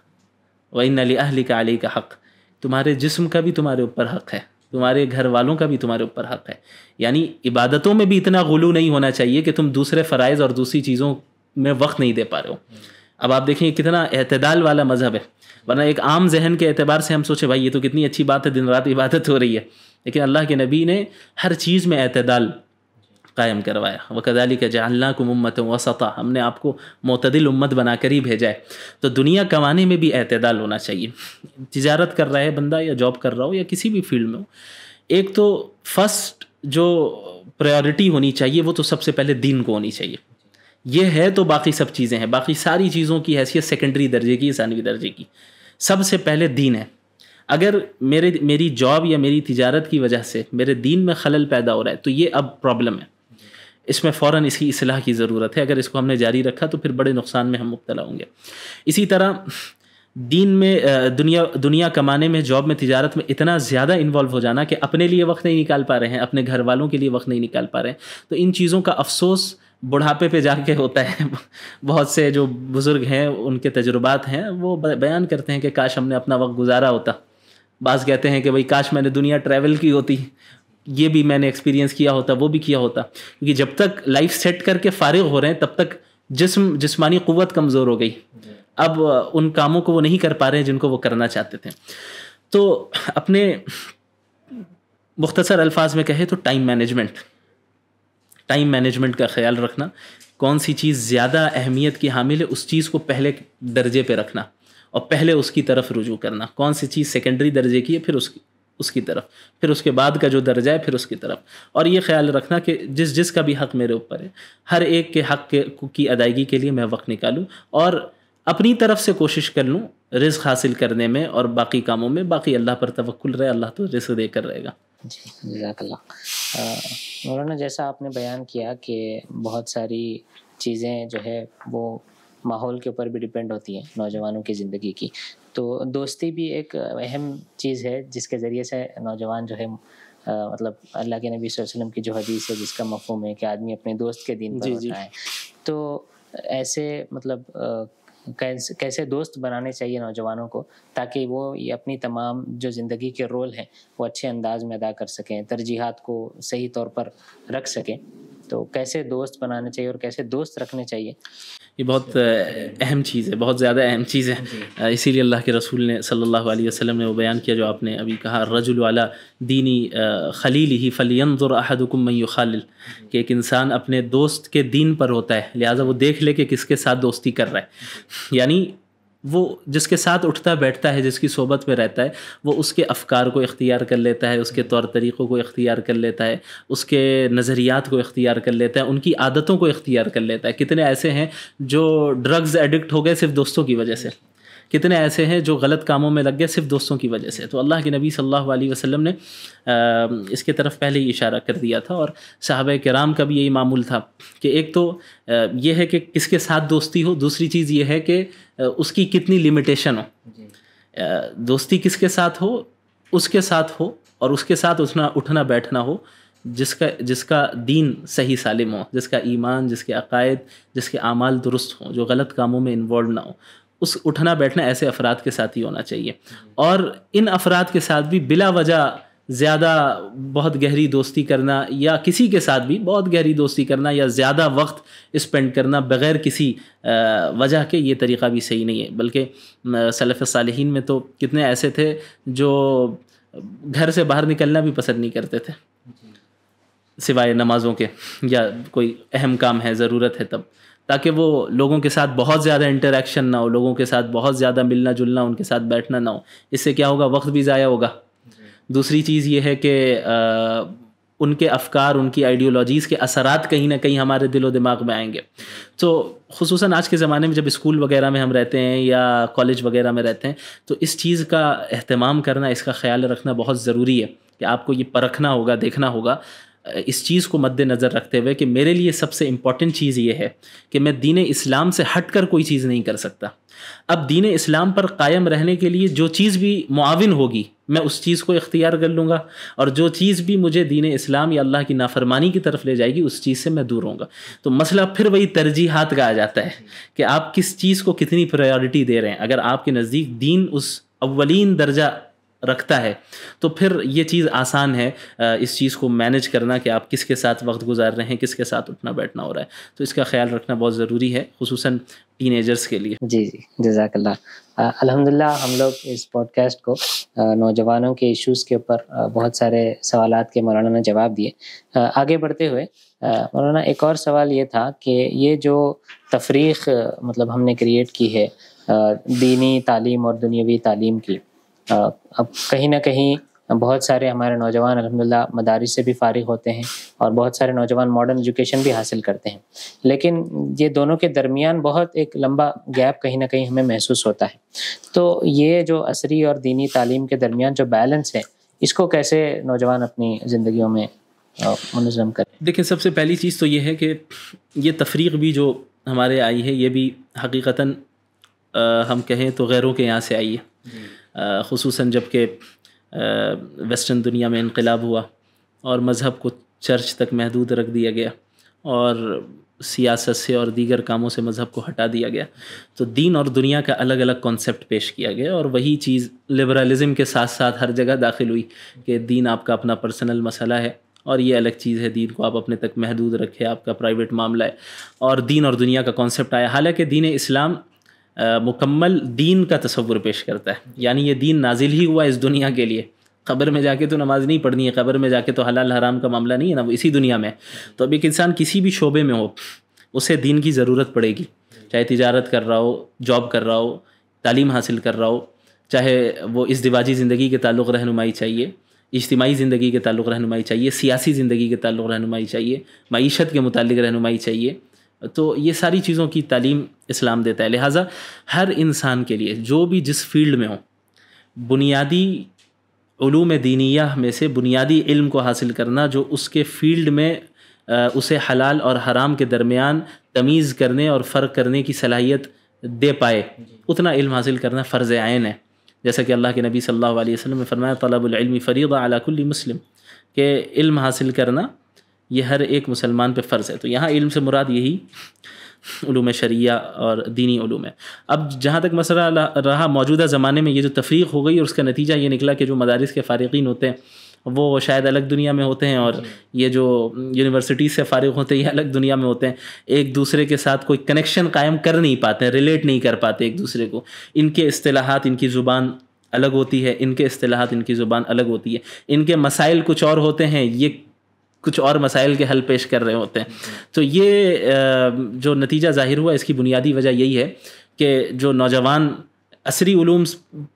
व इन अली अहली का अली का हक़ तुम्हारे जिस्म का भी तुम्हारे ऊपर हक़ है तुम्हारे घर वालों का भी तुम्हारे ऊपर हक़ है यानी इबादतों में भी इतना गुलू नहीं होना चाहिए कि तुम दूसरे फ़रज़ और दूसरी चीज़ों में वक्त नहीं दे पा रहे हो अब आप देखें कितना अतदाल वाला मज़हब है वरना एक आम जहन के अतबार से हम सोचे भाई ये तो कितनी अच्छी बात है दिन रात इबादत हो रही है लेकिन अल्लाह के नबी ने हर चीज़ में अतदाल कायम करवाया वकदाली का जल्ला को उम्मत वसता हमने आपको मतदिल उम्मत बना कर ही भेजा है तो दुनिया कमाने में भी अतदाल होना चाहिए तजारत कर रहा है बंदा या जॉब कर रहा हो या किसी भी फील्ड में हो एक तो फर्स्ट जो प्रायोरिटी होनी चाहिए वो तो सबसे पहले दीन को होनी चाहिए ये है तो बाकी सब चीज़ें हैं बाकी सारी चीज़ों की हैसियत सेकेंडरी दर्जे की या सानवी दर्जे की सबसे पहले दीन है अगर मेरे मेरी जॉब या मेरी तजारत की वजह से मेरे दीन में खलल पैदा हो रहा है तो ये अब प्रॉब्लम है इसमें फ़ौर इसकी असलाह की ज़रूरत है अगर इसको हमने जारी रखा तो फिर बड़े नुकसान में हम मुबतला होंगे इसी तरह दीन में दुनिया दुनिया कमाने में जॉब में तजारत में इतना ज़्यादा इन्वॉल्व हो जाना कि अपने लिए वक्त नहीं निकाल पा रहे हैं अपने घर वालों के लिए वक्त नहीं निकाल पा रहे हैं तो इन चीज़ों का अफसोस बुढ़ापे पे जाके होता है बहुत से जो बुज़ुर्ग हैं उनके तजुर्बात हैं वो बयान करते हैं कि काश हमने अपना वक्त गुजारा होता बास कहते हैं कि भाई काश मैंने दुनिया ट्रैवल की होती ये भी मैंने एक्सपीरियंस किया होता वो भी किया होता क्योंकि जब तक लाइफ सेट करके फारिग हो रहे हैं तब तक जिसम जिसमानी क़वत कमज़ोर हो गई अब उन कामों को वो नहीं कर पा रहे हैं जिनको वो करना चाहते थे तो अपने मुख्तसर अल्फाज में कहे तो टाइम मैनेजमेंट टाइम मैनेजमेंट का ख्याल रखना कौन सी चीज़ ज़्यादा अहमियत की हामिल है उस चीज़ को पहले दर्जे पे रखना और पहले उसकी तरफ रुजू करना कौन सी चीज़ सेकेंडरी दर्जे की है फिर उसकी उसकी तरफ फिर उसके बाद का जो दर्जा है फिर उसकी तरफ और ये ख्याल रखना कि जिस जिस का भी हक मेरे ऊपर है हर एक के हक के की अदायगी के लिए मैं वक्त निकालूँ और अपनी तरफ से कोशिश कर लूँ रिस्क हासिल करने में और बाकी कामों में बाकी अल्लाह पर तवक्ल रहे अल्लाह तो रिस्क देकर रहेगा जी जजाकल्ला मौलाना जैसा आपने बयान किया कि बहुत सारी चीज़ें जो है वो माहौल के ऊपर भी डिपेंड होती हैं नौजवानों की ज़िंदगी की तो दोस्ती भी एक अहम चीज़ है जिसके ज़रिए से नौजवान जो है आ, मतलब अल्लाह के नबी वसल्लम की जो हदीस है जिसका मफहम है कि आदमी अपने दोस्त के दिन पर होता है तो ऐसे मतलब आ, कैसे कैसे दोस्त बनाने चाहिए नौजवानों को ताकि वो ये अपनी तमाम जो ज़िंदगी के रोल हैं वो अच्छे अंदाज में अदा कर सकें तरजीहत को सही तौर पर रख सकें तो कैसे दोस्त बनाने चाहिए और कैसे दोस्त रखने चाहिए ये बहुत अहम चीज़ है बहुत ज़्यादा अहम चीज़ है इसीलिए अल्लाह के रसूल ने सल्लल्लाहु अलैहि वसल्लम ने वो बयान किया जो आपने अभी कहा रजुल वाला दीनी खलील ही फ़लियंज़ुर अहदकुम मयू कि एक इंसान अपने दोस्त के दीन पर होता है लिहाजा वो देख ले कि किसके साथ दोस्ती कर रहा है यानी वो जिसके साथ उठता बैठता है जिसकी सोबत में रहता है वो उसके अफकार को इख्तियार कर लेता है उसके तौर तरीक़ों को इख्तियार कर लेता है उसके नज़रियात को इख्तियार कर लेता है उनकी आदतों को इख्तियार कर लेता है कितने ऐसे हैं जो ड्रग्स एडिक्ट हो गए सिर्फ दोस्तों की वजह से कितने ऐसे हैं जो गलत कामों में लग गए सिर्फ दोस्तों की वजह से तो अल्लाह के नबी सल्लल्लाहु अलैहि वसल्लम ने इसके तरफ पहले ही इशारा कर दिया था और साहब कराम का भी यही मामूल था कि एक तो ये है कि किसके साथ दोस्ती हो दूसरी चीज़ ये है कि उसकी कितनी लिमिटेशन हो दोस्ती किसके साथ हो उसके साथ हो और उसके साथ उठना उठना बैठना हो जिसका जिसका दीन सही सालिम हो जिसका ईमान जिसके अकायद जिसके अमाल दुरुस्त हों जो गलत कामों में इन्वॉल्व ना हो उस उठना बैठना ऐसे अफराद के साथ ही होना चाहिए और इन अफराद के साथ भी बिला वजह ज़्यादा बहुत गहरी दोस्ती करना या किसी के साथ भी बहुत गहरी दोस्ती करना या ज़्यादा वक्त स्पेंड करना बग़ैर किसी वजह के ये तरीक़ा भी सही नहीं है बल्कि सलफ़ सालहीन में तो कितने ऐसे थे जो घर से बाहर निकलना भी पसंद नहीं करते थे सिवाय नमाज़ों के या कोई अहम काम है ज़रूरत है तब ताकि वो लोगों के साथ बहुत ज़्यादा इंटरेक्शन ना हो लोगों के साथ बहुत ज़्यादा मिलना जुलना उनके साथ बैठना ना हो इससे क्या होगा वक्त भी ज़ाया होगा दूसरी चीज़ ये है कि उनके अफकार उनकी आइडियोलॉजीज़ के असरात कहीं ना कहीं हमारे दिलो दिमाग में आएंगे तो खसूस आज के ज़माने में जब स्कूल वगैरह में हम रहते हैं या कॉलेज वगैरह में रहते हैं तो इस चीज़ का अहतमाम करना इसका ख्याल रखना बहुत ज़रूरी है कि आपको ये परखना होगा देखना होगा इस चीज़ को मद्देनज़र रखते हुए कि मेरे लिए सबसे इम्पॉर्टेंट चीज़ ये है कि मैं दीन इस्लाम से हट कर कोई चीज़ नहीं कर सकता अब दीन इस्लाम पर कायम रहने के लिए जो चीज़ भी मुआवन होगी मैं उस चीज़ को इख्तियार कर लूँगा और जो चीज़ भी मुझे दीन इस्लाम या अल्लाह की नाफरमानी की तरफ ले जाएगी उस चीज़ से मैं दूर होऊंगा तो मसला फिर वही तरजीहत का आ जाता है कि आप किस चीज़ को कितनी प्रायोरिटी दे रहे हैं अगर आपके नज़दीक दीन उस अवलिन दर्जा रखता है तो फिर ये चीज़ आसान है इस चीज़ को मैनेज करना कि आप किसके साथ वक्त गुजार रहे हैं किसके साथ उठना बैठना हो रहा है तो इसका ख्याल रखना बहुत ज़रूरी है खसूस टीन के लिए जी जी जजाकल्ला अलहमदिल्ला हम लोग इस पॉडकास्ट को नौजवानों के इश्यूज़ के ऊपर बहुत सारे सवाल के मौलाना ने जवाब दिए आगे बढ़ते हुए मौलाना एक और सवाल ये था कि ये जो तफरीक मतलब हमने क्रिएट की है दीनी तालीम और दुनियावी तालीम की अब कहीं ना कहीं बहुत सारे हमारे नौजवान अलहमदिल्ला मदारी से भी फारिग होते हैं और बहुत सारे नौजवान मॉडर्न एजुकेशन भी हासिल करते हैं लेकिन ये दोनों के दरमियान बहुत एक लंबा गैप कहीं ना कहीं हमें महसूस होता है तो ये जो असरी और दीनी तालीम के दरमियान जो बैलेंस है इसको कैसे नौजवान अपनी ज़िंदगी में मनज़म करें देखिए सबसे पहली चीज़ तो ये है कि ये तफरीक भी जो हमारे आई है ये भी हकीकता हम कहें तो गैरों के यहाँ से आई है खूस जबकि वेस्टर्न दुनिया में इनकलाब हुआ और मज़हब को चर्च तक महदूद रख दिया गया और सियासत से और दीगर कामों से मज़हब को हटा दिया गया तो दीन और दुनिया का अलग अलग कॉन्सेप्ट पेश किया गया और वही चीज़ लिबरलिज़म के साथ साथ हर जगह दाखिल हुई कि दीन आपका अपना पर्सनल मसला है और ये अलग चीज़ है दीन को आप अपने तक महदूद रखें आपका प्राइवेट मामला है और दीन और दुनिया का कॉन्सेप्ट आया हालाँकि दीन इस्लाम मुकम्मल दीन का तस्वुर पेश करता है यानी ये दीन नाजिल ही हुआ इस दुनिया के लिए खबर में जाके तो नमाज़ नहीं पढ़नी है खबर में जाके तो हलाल हराम का मामला नहीं है ना वो इसी दुनिया में तो अब एक इंसान किसी भी शोबे में हो उसे दीन की ज़रूरत पड़ेगी चाहे तिजारत कर रहा हो जॉब कर रहा हो तालीम हासिल कर रहा हो चाहे वो इस दिवाजी ज़िंदगी के ताल्लुक़ रहनुमाई चाहिए इज्तमाही ज़िंदगी के ताल्लुक़ रहनुमाई चाहिए सियासी ज़िंदगी के ताल्लुक़ रहनुमाई चाहिए मीशत के मुतल रहनुमाई चाहिए तो ये सारी चीज़ों की तालीम इस्लाम देता है लिहाजा हर इंसान के लिए जो भी जिस फील्ड में हो बुनियादी ूम दीनिया में से बुनियादी इल्म को हासिल करना जो उसके फील्ड में उसे हलाल और हराम के दरमियान तमीज़ करने और फ़र्क करने की सलाहियत दे पाए उतना इल्म हासिल करना फ़र्ज़ आयन है जैसा कि अल्लाह के नबी सल्लल्लाहु अलैहि वसल्लम ने फरमाया तलबुलमी फ़रीदा कुल्ली मुस्लिम के इल्म हासिल करना ये हर एक मुसलमान पे फ़र्ज़ है तो यहाँ इल्म से मुराद यही उलूम शरिया और दीनी उलूम है अब जहाँ तक मसला रहा मौजूदा ज़माने में ये जो तफरीक हो गई और उसका नतीजा ये निकला कि जो मदारस के फ़ारगिन होते हैं वो शायद अलग दुनिया में होते हैं और ये जो यूनिवर्सिटी से फ़ारिग होते हैं ये अलग दुनिया में होते हैं एक दूसरे के साथ कोई कनेक्शन कायम कर नहीं पाते हैं रिलेट नहीं कर पाते एक दूसरे को इनके असलाहत इनकी ज़ुबान अलग होती है इनके असलाहत इनकी ज़ुबान अलग होती है इनके मसाइल कुछ और होते हैं ये कुछ और मसाइल के हल पेश कर रहे होते हैं तो ये जो नतीजा ज़ाहिर हुआ इसकी बुनियादी वजह यही है कि जो नौजवान असरी ूम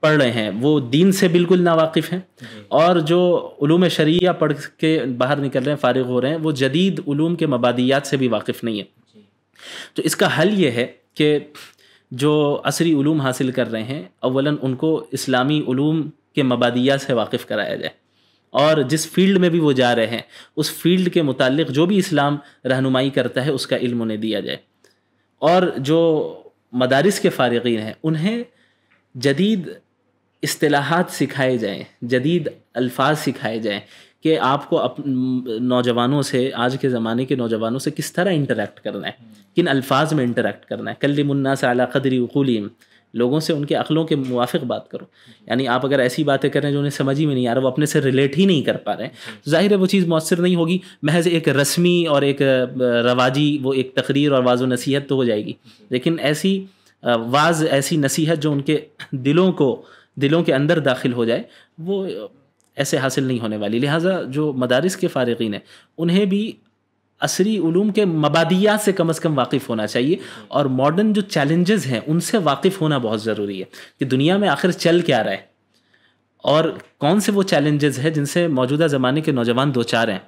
पढ़ रहे हैं वो दीन से बिल्कुल नावाकिफ़ हैं और जो ूम शरिया पढ़ के बाहर निकल रहे हैं फारग हो रहे हैं वो जदीद ूम के मबादियात से भी वाकिफ़ नहीं है तो इसका हल ये है कि जो असरी ूम हासिल कर रहे हैं अवला उनको इस्लामी ूम के मबादिया से वाकिफ़ कराया जाए और जिस फील्ड में भी वो जा रहे हैं उस फील्ड के मुतालिक जो भी इस्लाम रहनुमाई करता है उसका इल्म उन्हें दिया जाए और जो मदारस के फ़ारगीन हैं उन्हें जदीद असलाहत सिखाए जाएँ जदीद अल्फाज सिखाए जाएँ कि आपको अप नौजवानों से आज के ज़माने के नौजवानों से किस तरह इंटरेक्ट करना है किन अल्फाज में इंटरेक्ट करना है मुन्ना से अला कदरी वकूलीम लोगों से उनके अकलों के मुआफ़ बात करो यानी आप अगर ऐसी बातें कर रहे हैं जो उन्हें समझ ही में नहीं आ रहा वो अपने से रिलेट ही नहीं कर पा रहे हैं जाहिर है वो चीज़ मौसर नहीं होगी महज एक रस्मी और एक रवाजी वो एक तकरीर और वाज नसीहत तो हो जाएगी लेकिन ऐसी वाज ऐसी नसीहत जो उनके दिलों को दिलों के अंदर दाखिल हो जाए वो ऐसे हासिल नहीं होने वाली लिहाजा जो मदारस के फ़ारगिन हैं उन्हें भी असरी ूम के मबादिया से कम अज़ कम वाकिफ़ होना चाहिए और मॉडर्न जो चैलेंजेस हैं उनसे वाकिफ़ होना बहुत ज़रूरी है कि दुनिया में आखिर चल क्या रहा है और कौन से वो चैलेंजेस हैं जिनसे मौजूदा ज़माने के नौजवान दो चार हैं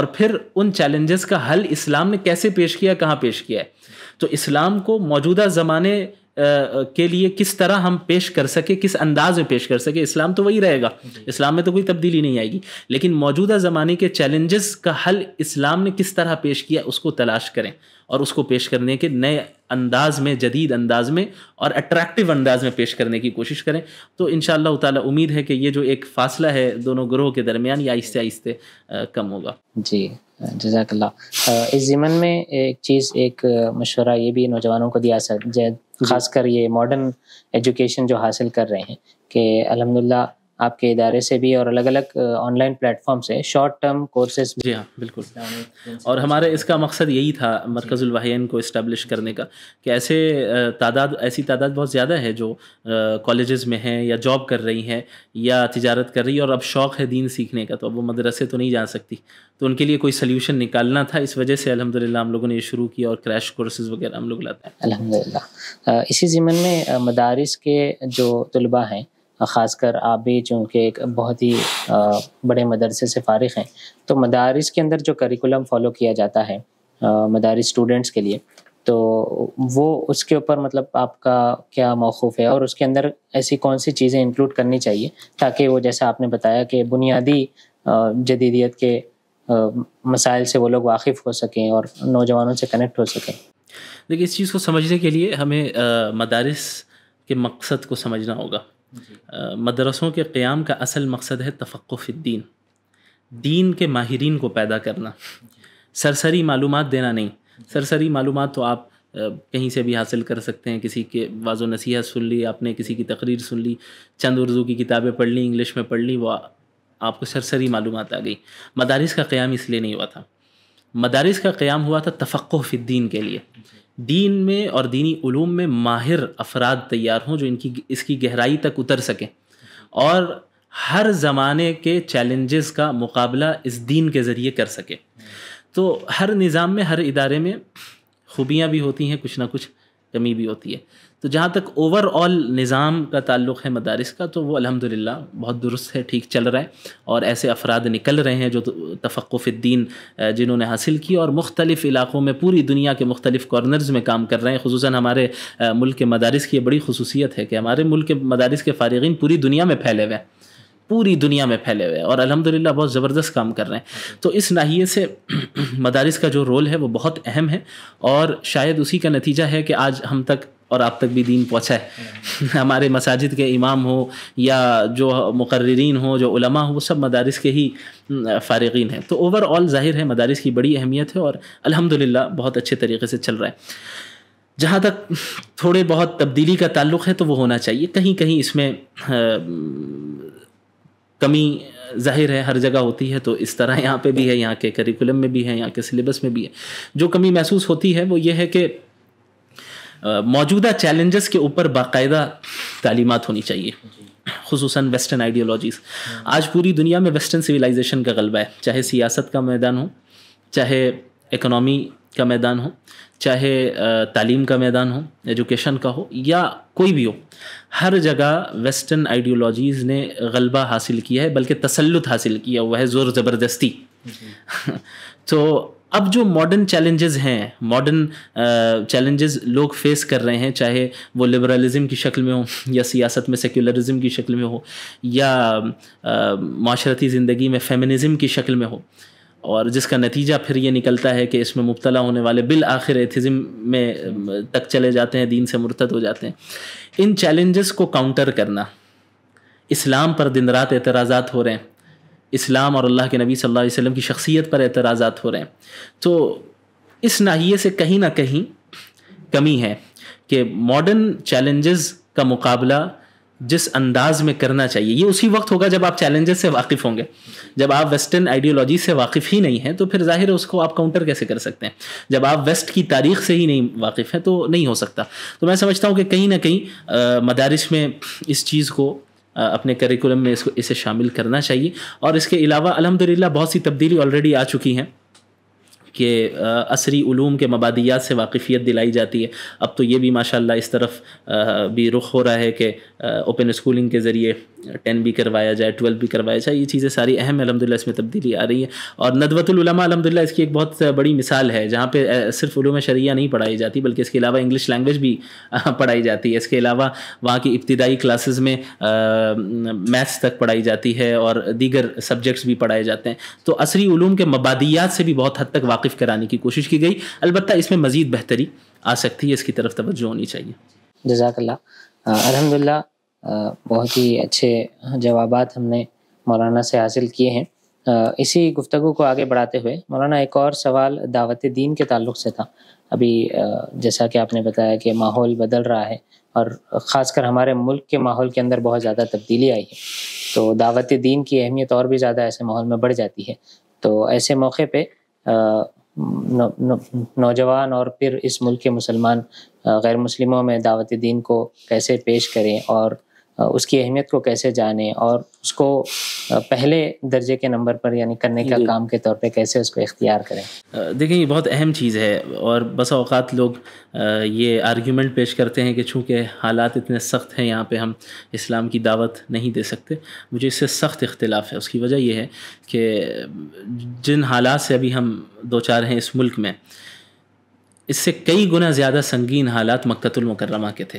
और फिर उन चैलेंजेस का हल इस्लाम ने कैसे पेश किया कहाँ पेश किया है तो इस्लाम को मौजूदा ज़माने के लिए किस तरह हम पेश कर सके किस अंदाज में पेश कर सके इस्लाम तो वही रहेगा इस्लाम में तो कोई तब्दीली नहीं आएगी लेकिन मौजूदा ज़माने के चैलेंजेस का हल इस्लाम ने किस तरह पेश किया उसको तलाश करें और उसको पेश करने के नए अंदाज में जदीद अंदाज में और अट्रैक्टिव अंदाज में पेश करने की कोशिश करें तो इन ताला उम्मीद है कि ये जो एक फासला है दोनों ग्रोह के दरमियान ये आहिस्ते आहिस्ते कम होगा जी जजाकल्ला इस ज़मन में एक चीज़ एक मशवरा ये भी नौजवानों को दिया सर ख़ास कर ये मॉडर्न एजुकेशन जो हासिल कर रहे हैं कि अलहमदिल्ला आपके इदारे से भी और अलग अलग ऑनलाइन प्लेटफॉर्म से शॉर्ट टर्म कोर्सेज जी हाँ बिल्कुल और हमारा इसका मकसद यही था मरकज़ुलवाहन को इस्टबलिश करने का कि ऐसे तादाद ऐसी तादाद बहुत ज़्यादा है जो कॉलेज़ में हैं या जॉब कर रही हैं या तजारत कर रही है और अब शौक़ है दीन सीखने का तो अब वो मदरसे तो नहीं जा सकती तो उनके लिए कोई सोल्यूशन निकालना था इस वजह से अलहमदिल्ला हम लोगों ने ये शुरू किया और क्रैश कोर्सेज वगैरह हम लोग लाते हैं अलहमदिल्ला इसी ज़िमन में मदारस के जो तलबा हैं ख़ासकर आप भी चूँकि एक बहुत ही बड़े मदरसे से फारिग हैं तो मदारस के अंदर जो करिकुलम फॉलो किया जाता है मदारस स्टूडेंट्स के लिए तो वो उसके ऊपर मतलब आपका क्या मौकूफ़ है और उसके अंदर ऐसी कौन सी चीज़ें इंक्लूड करनी चाहिए ताकि वो जैसा आपने बताया कि बुनियादी जदीदियत के मसाइल से वो लोग वाकिफ़ हो सकें और नौजवानों से कनेक्ट हो सकें देखिए इस चीज़ को समझने के लिए हमें मदारस के मकसद को समझना होगा मदरसों के क़्याम का असल मकसद है तफ़क़ुफ़ीन दीन के माहरीन को पैदा करना सरसरी मालूम देना नहीं सरसरी मालूम तो आप कहीं से भी हासिल कर सकते हैं किसी के वाजो नसीहत सुन ली आपने किसी की तकरीर सुन ली चंद उर्दू की किताबें पढ़ ली इंग्लिश में पढ़ ली वो आपको सरसरी मालूम आ गई मदारस का क़्याम इसलिए नहीं हुआ था मदारस का क़्याम हुआ था तफ़क़ दीन के लिए दीन में और दीनी ूम में माहिर अफराद तैयार हों जो इनकी इसकी गहराई तक उतर सकें और हर ज़माने के चैलेंजेस का मुकाबला इस दीन के ज़रिए कर सकें तो हर निज़ाम में हर इदारे में खूबियाँ भी होती हैं कुछ ना कुछ कमी भी होती है तो जहाँ तक ओवरऑल निज़ाम का ताल्लुक़ है मदारस का तो वो अल्हम्दुलिल्लाह बहुत दुरुस्त है ठीक चल रहा है और ऐसे अफराद निकल रहे हैं जो तो तफ़क़ुफ़द्दीन जिन्होंने हासिल की और मुख्तलिफ़ इलाक़ों में पूरी दुनिया के मुख्तलिफ़ कॉर्नर्स में काम कर रहे हैं खसूस हमारे मुल्क के मदारस की बड़ी खसूसियत है कि हमारे मुल्क के मदारस के फ़ारगीन पूरी दुनिया में फैले हुए हैं पूरी दुनिया में फैले हुए हैं और अलहमदिल्ला बहुत ज़बरदस्त काम कर रहे हैं तो इस नाहिए से मदारस का जो रोल है वो बहुत अहम है और शायद उसी का नतीजा है कि आज हम तक और आप तक भी दीन पहुँचा है हमारे मसाजिद के इमाम हो या जो मुकर्रीन हो जो उलमा हो वो सब मदारस के ही फारगिन हैं तो ओवरऑल ज़ाहिर है मदारस की बड़ी अहमियत है और अलहमदिल्ला बहुत अच्छे तरीके से चल रहा है जहाँ तक थोड़े बहुत तब्दीली का ताल्लुक है तो वो होना चाहिए कहीं कहीं इसमें कमी जाहिर है हर जगह होती है तो इस तरह यहाँ पे भी है यहाँ के करिकुलम में भी है यहाँ के सिलेबस में भी है जो कमी महसूस होती है वो ये है कि मौजूदा चैलेंजेस के ऊपर बाकायदा तालीमत होनी चाहिए खसूस वेस्टर्न आइडियोलॉजीज़ आज पूरी दुनिया में वेस्टर्न सिविलाइजेशन का गलबा है चाहे सियासत का मैदान हो चाहे इकनॉमी का मैदान हो चाहे तालीम का मैदान हो एजुकेशन का हो या कोई भी हो हर जगह वेस्टर्न आइडियोलॉजीज़ ने गलबा हासिल किया है बल्कि तसलुत हासिल किया हुआ है ज़ोर ज़बरदस्ती तो अब जो मॉडर्न चैलेंजेस हैं मॉडर्न चैलेंजेस लोग फेस कर रहे हैं चाहे वो लिबरलिज्म की शक्ल में हो या सियासत में सेकुलरिज्म की शक्ल में हो या माशरती ज़िंदगी में फेमिनिज़म की शक्ल में हो और जिसका नतीजा फिर ये निकलता है कि इसमें मुबतला होने वाले बिल आखिर एथिज़म में तक चले जाते हैं दीन से मुरतद हो जाते हैं इन चैलेंजेस को काउंटर करना इस्लाम पर दिन रात एतराज़ात हो रहे हैं इस्लाम और अल्लाह के नबी सल्लल्लाहु अलैहि वसल्लम की शख्सियत पर एतराज़ात हो रहे हैं तो इस नाहिए से कहीं ना कहीं कमी है कि मॉडर्न चैलेंजेस का मुकाबला जिस अंदाज में करना चाहिए ये उसी वक्त होगा जब आप चैलेंजेस से वाकिफ़ होंगे जब आप वेस्टर्न आइडियोलॉजी से वाकिफ़ ही नहीं हैं तो फिर जाहिर है उसको आप काउंटर कैसे कर सकते हैं जब आप वेस्ट की तारीख से ही नहीं वाकिफ़ हैं तो नहीं हो सकता तो मैं समझता हूँ कि कहीं ना कहीं मदारस में इस चीज़ को अपने करिकुलम में इसको इसे शामिल करना चाहिए और इसके अलावा अलहमदिल्ला बहुत सी तब्दीली ऑलरेडी आ चुकी हैं के असरी ूम के मबादियात से वाकफ़ियत दिलाई जाती है अब तो ये भी माशाल्लाह इस तरफ भी रुख हो रहा है कि ओपन स्कूलिंग के ज़रिए टेन भी करवाया जाए ट्वेल्व भी करवाया जाए ये चीज़ें सारी अहम अलहमदिल्ला इसमें तब्दीली आ रही है और नदवतुलमा अलहमदिल्ला इसकी एक बहुत बड़ी मिसाल है जहाँ पे सिर्फ उलूम शरिया नहीं पढ़ाई जाती बल्कि इसके अलावा इंग्लिश लैंग्वेज भी पढ़ाई जाती है इसके अलावा वहाँ की इब्तदाई क्लासेस में मैथ्स तक पढ़ाई जाती है और दीगर सब्जेक्ट्स भी पढ़ाए जाते हैं तो असरी ूम के मबादियात से भी बहुत हद तक वाकिफ़ कराने की कोशिश की गई अलबत्त इसमें मज़ीद बेहतरी आ सकती है इसकी तरफ तोज्जो होनी चाहिए जजाकल्ला अलहमदिल्ला बहुत ही अच्छे जवाब हमने मौलाना से हासिल किए हैं इसी गुफ्तु को आगे बढ़ाते हुए मौलाना एक और सवाल दावत दीन के ताल्लुक से था अभी जैसा कि आपने बताया कि माहौल बदल रहा है और ख़ासकर हमारे मुल्क के माहौल के अंदर बहुत ज़्यादा तब्दीली आई है तो दावत दीन की अहमियत और भी ज़्यादा ऐसे माहौल में बढ़ जाती है तो ऐसे मौके पर नौजवान और फिर इस मुल्क के मुसलमान गैर मुसलिमों में दावत दीन को कैसे पेश करें और उसकी अहमियत को कैसे जाने और उसको पहले दर्जे के नंबर पर यानी करने का काम के तौर पे कैसे उसको इख्तियार करें देखिए ये बहुत अहम चीज़ है और बस अवकात लोग ये आर्ग्यूमेंट पेश करते हैं कि चूँकि हालात इतने सख्त हैं यहाँ पे हम इस्लाम की दावत नहीं दे सकते मुझे इससे सख्त इख्तलाफ है उसकी वजह यह है कि जिन हालात से अभी हम दो चार हैं इस मुल्क में इससे कई गुना ज़्यादा संगीन हालात मक्तुलमकरमा के थे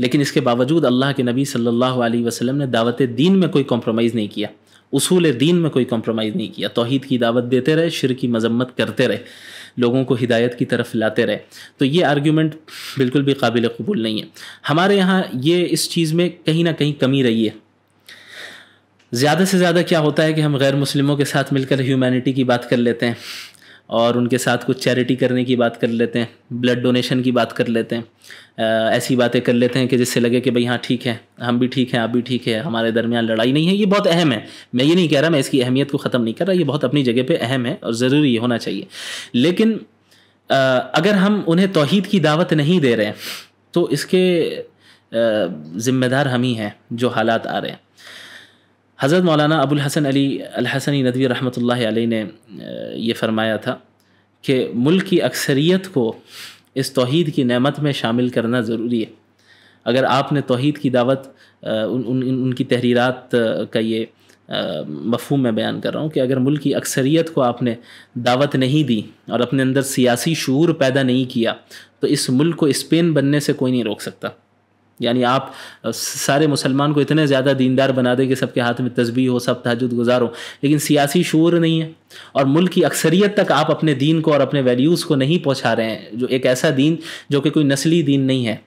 लेकिन इसके बावजूद अल्लाह के नबी सल्लल्लाहु अलैहि वसल्लम ने दावत दीन में कोई कॉम्प्रोमाइज़ नहीं किया उसूल दीन में कोई कॉम्प्रोमाइज़ नहीं किया तोहद की दावत देते रहे शिर की मजम्मत करते रहे लोगों को हिदायत की तरफ लाते रहे तो ये आर्ग्यूमेंट बिल्कुल भी काबिल कबूल नहीं है हमारे यहाँ ये इस चीज़ में कहीं ना कहीं कमी रही है ज़्यादा से ज़्यादा क्या होता है कि हम गैर मुस्लिमों के साथ मिलकर ह्यूमैनिटी की बात कर लेते हैं और उनके साथ कुछ चैरिटी करने की बात कर लेते हैं ब्लड डोनेशन की बात कर लेते हैं ऐसी बातें कर लेते हैं कि जिससे लगे कि भाई हाँ ठीक है हम भी ठीक हैं आप भी ठीक है हमारे दरमियान लड़ाई नहीं है ये बहुत अहम है मैं ये नहीं कह रहा मैं इसकी अहमियत को ख़त्म नहीं कर रहा ये बहुत अपनी जगह पर अहम है और ज़रूरी ये होना चाहिए लेकिन अगर हम उन्हें तोहद की दावत नहीं दे रहे तो इसके ज़िम्मेदार हम ही हैं जो हालात आ रहे हैं हज़रत मौलाना अबुल हसन अली अल हसनी नदवी रहमत लाई ने ये फ़रमाया था कि मुल्क की अक्सरियत को इस तोहद की नमत में शामिल करना ज़रूरी है अगर आपने तोहद की दावत उन, उन, उन उनकी तहरीरत का ये मफहम मैं बयान कर रहा हूँ कि अगर मुल्क की अक्सरीत को आपने दावत नहीं दी और अपने अंदर सियासी शूर पैदा नहीं किया तो इस मुल्क को स्पेन बनने से कोई नहीं रोक सकता यानी आप सारे मुसलमान को इतने ज़्यादा दीनदार बना दें कि सबके हाथ में तस्बी हो सब तहजद गुजार हो लेकिन सियासी शूर नहीं है और मुल्क की अक्सरियत तक आप अपने दीन को और अपने वैल्यूज़ को नहीं पहुँचा रहे हैं जो एक ऐसा दीन जो कि कोई नस्ली दीन नहीं है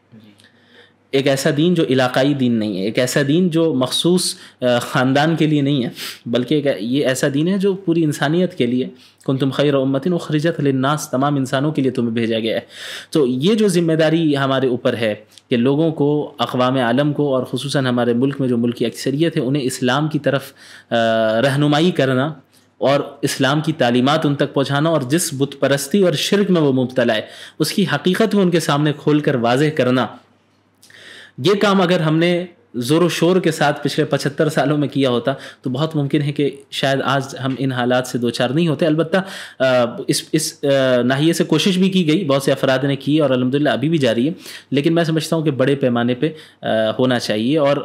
एक ऐसा दीन जो इलाकाई दीन नहीं है एक ऐसा दीन जो मखसूस ख़ानदान के लिए नहीं है बल्कि एक ये ऐसा दीन है जो पूरी इंसानियत के लिए कुन तुम खैर उम्मतिन खरिजत लन्नास तमाम इंसानों के लिए तुम्हें भेजा गया है तो ये जो ज़िम्मेदारी हमारे ऊपर है कि लोगों को अकवाम आलम को और खसूस हमारे मुल्क में जो मुल्क की अक्सरियत है उन्हें इस्लाम की तरफ रहनुमाई करना और इस्लाम की तालीमत उन तक पहुँचाना और जिस बुत परस्ती और शिरक में वो मुबतला है उसकी हकीकत में उनके सामने खोल कर वाज़ करना ये काम अगर हमने ज़ोर शोर के साथ पिछले पचहत्तर सालों में किया होता तो बहुत मुमकिन है कि शायद आज हम इन हालात से दो चार नहीं होते अलबत् इस इस नाहिए से कोशिश भी की गई बहुत से अफराद ने की और अलहमदिल्ला अभी भी जारी है लेकिन मैं समझता हूँ कि बड़े पैमाने पर होना चाहिए और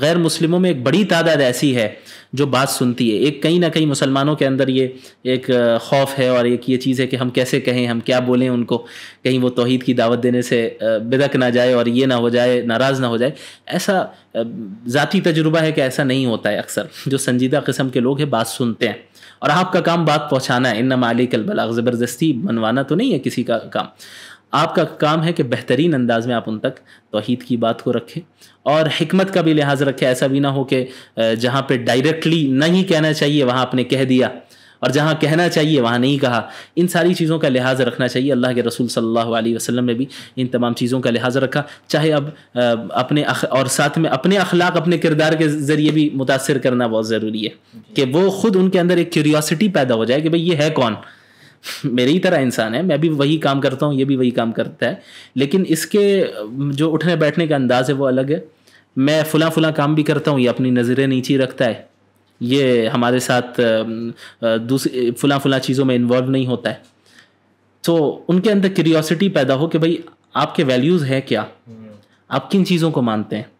गैर मुस्लिमों में एक बड़ी तादाद ऐसी है जो बात सुनती है एक कहीं ना कहीं मुसलमानों के अंदर ये एक खौफ है और एक ये चीज़ है कि हम कैसे कहें हम क्या बोलें उनको कहीं वो तोहद की दावत देने से बिदक ना जाए और ये ना हो जाए नाराज़ ना हो जाए ऐसा ज़ाती तजुर्बा है कि ऐसा नहीं होता है अक्सर जो संजीदा किस्म के लोग हैं बात सुनते हैं और आपका काम बात पहुँचाना है इन मालिक अलबलाग ज़बरदस्ती बनवाना तो नहीं है किसी का काम आपका काम है कि बेहतरीन अंदाज में आप उन तक तोहद की बात को रखें और हमत का भी लिहाज रखें ऐसा भी ना हो कि जहाँ पर डायरेक्टली नहीं कहना चाहिए वहाँ आपने कह दिया और जहाँ कहना चाहिए वहाँ नहीं कहा इन सारी चीज़ों का लिहाज रखना चाहिए अल्लाह के रसूल सल्लल्लाहु अलैहि वसल्लम ने भी इन तमाम चीज़ों का लिहाज रखा चाहे अब अपने अख, और साथ में अपने अखलाक अपने किरदार के ज़रिए भी मुतासर करना बहुत ज़रूरी है कि वो ख़ुद उनके अंदर एक क्यूरियासिटी पैदा हो जाए कि भाई ये है कौन मेरी ही तरह इंसान है मैं भी वही काम करता हूँ ये भी वही काम करता है लेकिन इसके जो उठने बैठने का अंदाज़ है वो अलग है मैं फुला फुला काम भी करता हूँ ये अपनी नज़रें नीचे रखता है ये हमारे साथ दूसरी फुला फुला चीज़ों में इन्वॉल्व नहीं होता है तो उनके अंदर क्यूरियोसिटी पैदा हो कि भाई आपके वैल्यूज़ हैं क्या हम्म। आप किन चीज़ों को मानते हैं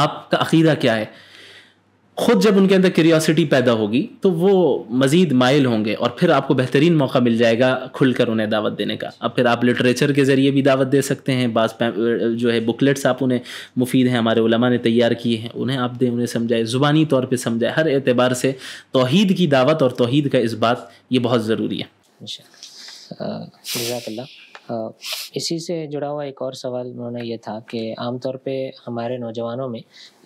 आपका अकीदा क्या है खुद जब उनके अंदर क्यूरियोसिटी पैदा होगी तो वो मज़ीद माइल होंगे और फिर आपको बेहतरीन मौका मिल जाएगा खुलकर उन्हें दावत देने का अब फिर आप लिटरेचर के ज़रिए भी दावत दे सकते हैं बाज़ जो है बुकलेट्स आप उन्हें मुफीद हैं हमारे उलमा ने तैयार किए हैं उन्हें आप दें उन्हें समझाएं ज़ुबानी तौर पर समझाएं हर एतबार से तोहद की दावत और तोहद का इस बात ये बहुत ज़रूरी है इन इसी से जुड़ा हुआ एक और सवाल उन्होंने ये था कि आमतौर पे हमारे नौजवानों में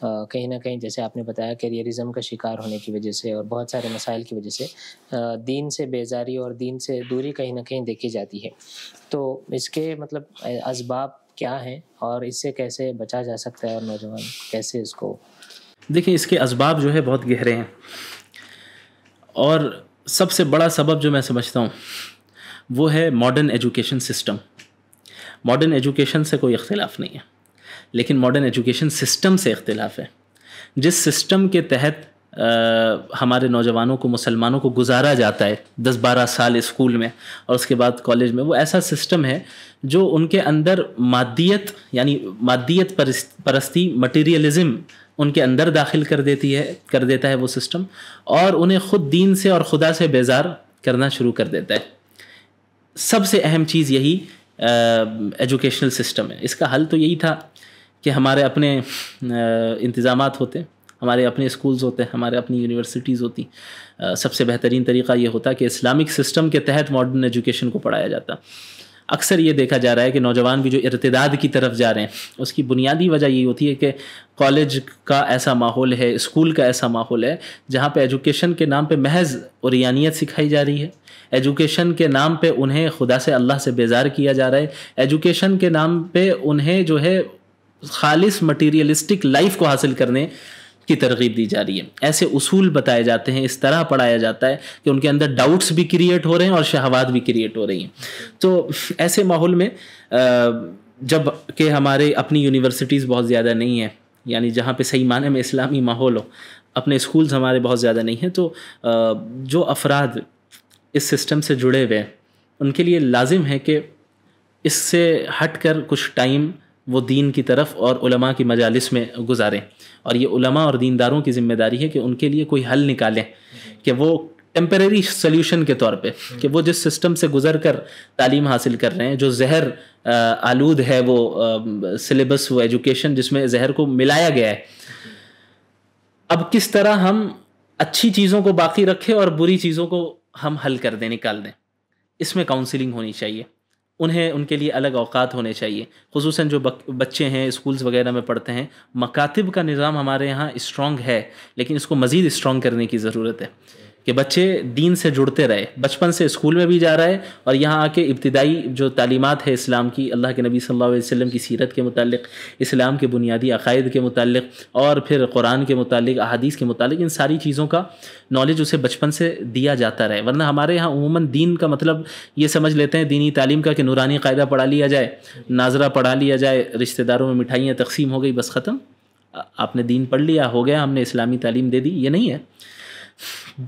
कहीं ना कहीं जैसे आपने बताया कैरियरिज्म का शिकार होने की वजह से और बहुत सारे मसाइल की वजह से दीन से बेजारी और दीन से दूरी कहीं ना कहीं देखी जाती है तो इसके मतलब इसबाब क्या हैं और इससे कैसे बचा जा सकता है और नौजवान कैसे इसको देखिए इसके इसबाब जो है बहुत गहरे हैं और सबसे बड़ा सबब जो मैं समझता हूँ वो है modern education system modern education से कोई इख्तिलाफ़ नहीं है लेकिन मॉडर्न एजुकेशन सिस्टम से इख्तिलाफ़ है जिस सिस्टम के तहत आ, हमारे नौजवानों को मुसलमानों को गुजारा जाता है दस बारह साल स्कूल में और उसके बाद कॉलेज में वो ऐसा सिस्टम है जो उनके अंदर मादियत यानी मादियत परस्ती मटेरियलिज्म उनके अंदर दाखिल कर देती है कर देता है वो सिस्टम और उन्हें ख़ुद दीन से और खुदा से बेजार करना शुरू कर देता है सबसे अहम चीज़ यही एजुकेशनल सिस्टम है इसका हल तो यही था कि हमारे अपने इंतज़ाम होते हमारे अपने स्कूल्स होते हमारे अपनी यूनिवर्सिटीज़ होती सबसे बेहतरीन तरीका ये होता कि इस्लामिक सिस्टम के तहत मॉडर्न एजुकेशन को पढ़ाया जाता अक्सर ये देखा जा रहा है कि नौजवान भी जो इरतदाद की तरफ जा रहे हैं उसकी बुनियादी वजह यही होती है कि कॉलेज का ऐसा माहौल है स्कूल का ऐसा माहौल है जहाँ पर एजुकेशन के नाम पर महज औरियानियत सिखाई जा रही है एजुकेशन के नाम पे उन्हें खुदा से अल्लाह से बेजार किया जा रहा है एजुकेशन के नाम पे उन्हें जो है खालिस मटीरियलिस्टिक लाइफ को हासिल करने की तरगीब दी जा रही है ऐसे उसूल बताए जाते हैं इस तरह पढ़ाया जाता है कि उनके अंदर डाउट्स भी क्रिएट हो रहे हैं और शहवाद भी क्रिएट हो रही हैं तो ऐसे माहौल में जब के हमारे अपनी यूनिवर्सिटीज़ बहुत ज़्यादा नहीं है यानी जहाँ पे सही माने में इस्लामी माहौल हो अपने स्कूल्स हमारे बहुत ज़्यादा नहीं हैं तो जो अफराद इस सिस्टम से जुड़े हुए उनके लिए लाजिम है कि इससे हट कर कुछ टाइम वो दीन की तरफ और उलमा की मजालिस में गुजारें और ये उलमा और दीनदारों की जिम्मेदारी है कि उनके लिए कोई हल निकालें कि वो टेम्परेरी सोल्यूशन के तौर पे कि वो जिस सिस्टम से गुजर कर तालीम हासिल कर रहे हैं जो जहर आलूद है वो सिलेबस वो एजुकेशन जिसमें जहर को मिलाया गया है अब किस तरह हम अच्छी चीज़ों को बाकी रखें और बुरी चीज़ों को हम हल कर दें निकाल दें इसमें काउंसलिंग होनी चाहिए उन्हें उनके लिए अलग अवकात होने चाहिए खसूस जो बच्चे हैं स्कूल्स वगैरह में पढ़ते हैं मकातब का निज़ाम हमारे यहाँ इस्ट्रॉग है लेकिन इसको मज़ीद इस्ट्रॉग करने की ज़रूरत है कि बच्चे दीन से जुड़ते रहे बचपन से स्कूल में भी जा रहा है और यहाँ आके इब्तदाई जो तालीमत है इस्लाम की अल्लाह के नबी सल्लल्लाहु अलैहि वसल्लम की सीरत के मुतालिक इस्लाम के बुनियादी अकायद के मुतालिक और फिर कुरान के मुतालिक अहादीस के मुतालिक इन सारी चीज़ों का नॉलेज उसे बचपन से दिया जाता रहे वरना हमारे यहाँ उमूमन दीन का मतलब ये समझ लेते हैं दीनी तालीम का कि नूरानी कायदा पढ़ा लिया जाए नाजरा पढ़ा लिया जाए रिश्तेदारों में मिठाइयाँ तकसीम हो गई बस ख़त्म आपने दीन पढ़ लिया हो गया हमने इस्लामी तालीम दे दी ये नहीं है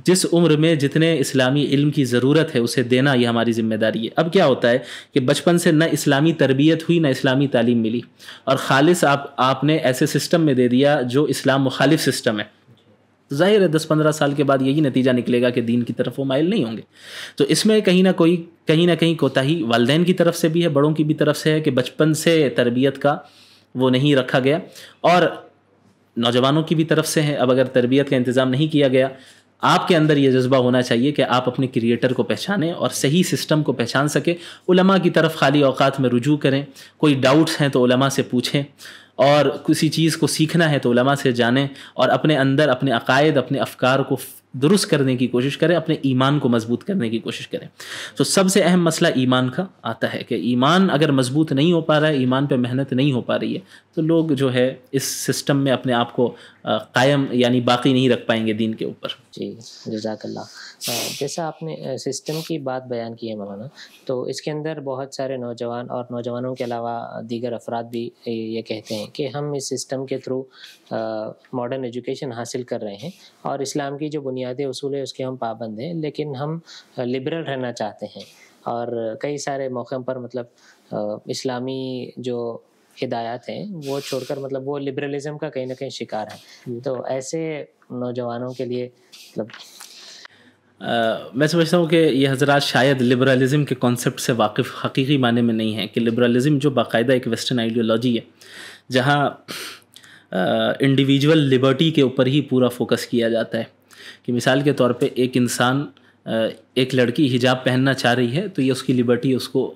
जिस उम्र में जितने इस्लामी इल्म की ज़रूरत है उसे देना यह हमारी ज़िम्मेदारी है अब क्या होता है कि बचपन से न इस्लामी तरबियत हुई न इस्लामी तालीम मिली और ख़ालिस आप आपने ऐसे सिस्टम में दे दिया जो इस्लाम मुखालिफ सिस्टम है तो जाहिर है दस पंद्रह साल के बाद यही नतीजा निकलेगा कि दीन की तरफ वो माइल नहीं होंगे तो इसमें कहीं ना कोई कहीं ना कहीं कोताही वालदेन की तरफ से भी है बड़ों की भी तरफ से है कि बचपन से तरबियत का वो नहीं रखा गया और नौजवानों की भी तरफ से है अब अगर तरबियत का इंतज़ाम नहीं किया गया आपके अंदर ये जज्बा होना चाहिए कि आप अपने क्रिएटर को पहचानें और सही सिस्टम को पहचान सकें उलमा की तरफ खाली अवकात में रुजू करें कोई डाउट्स हैं तो उलमा से पूछें और किसी चीज़ को सीखना है तो लमा से जाने और अपने अंदर अपने अकायद अपने अफकार को दुरुस्त करने की कोशिश करें अपने ईमान को मजबूत करने की कोशिश करें तो सबसे अहम मसला ईमान का आता है कि ईमान अगर मजबूत नहीं हो पा रहा है ईमान पे मेहनत नहीं हो पा रही है तो लोग जो है इस सिस्टम में अपने आप को कायम यानी बाकी नहीं रख पाएंगे दीन के ऊपर जी जजाकल्ला जैसा आपने सिस्टम की बात बयान की है मौलाना तो इसके अंदर बहुत सारे नौजवान और नौजवानों के अलावा दीगर अफराद भी ये कहते हैं कि हम इस सिस्टम के थ्रू मॉडर्न एजुकेशन हासिल कर रहे हैं और इस्लाम की जो बुनियादी असूल है उसके हम पाबंद हैं लेकिन हम लिबरल रहना चाहते हैं और कई सारे मौक़ों पर मतलब इस्लामी जो हिदायत हैं वो छोड़कर मतलब वो लिबरलिज्म का कहीं ना कहीं शिकार है हम्म। तो ऐसे नौजवानों के लिए मतलब आ, मैं समझता हूँ कि ये हजरात शायद लिबरलिज़म के कॉन्सेप्ट से वाकिफ़ हकीकी माने में नहीं है कि लिबरलिज़म जो बाकायदा एक वेस्टर्न आइडियोलॉजी है जहाँ इंडिविजुअल लिबर्टी के ऊपर ही पूरा फोकस किया जाता है कि मिसाल के तौर पे एक इंसान एक लड़की हिजाब पहनना चाह रही है तो ये उसकी लिबर्टी उसको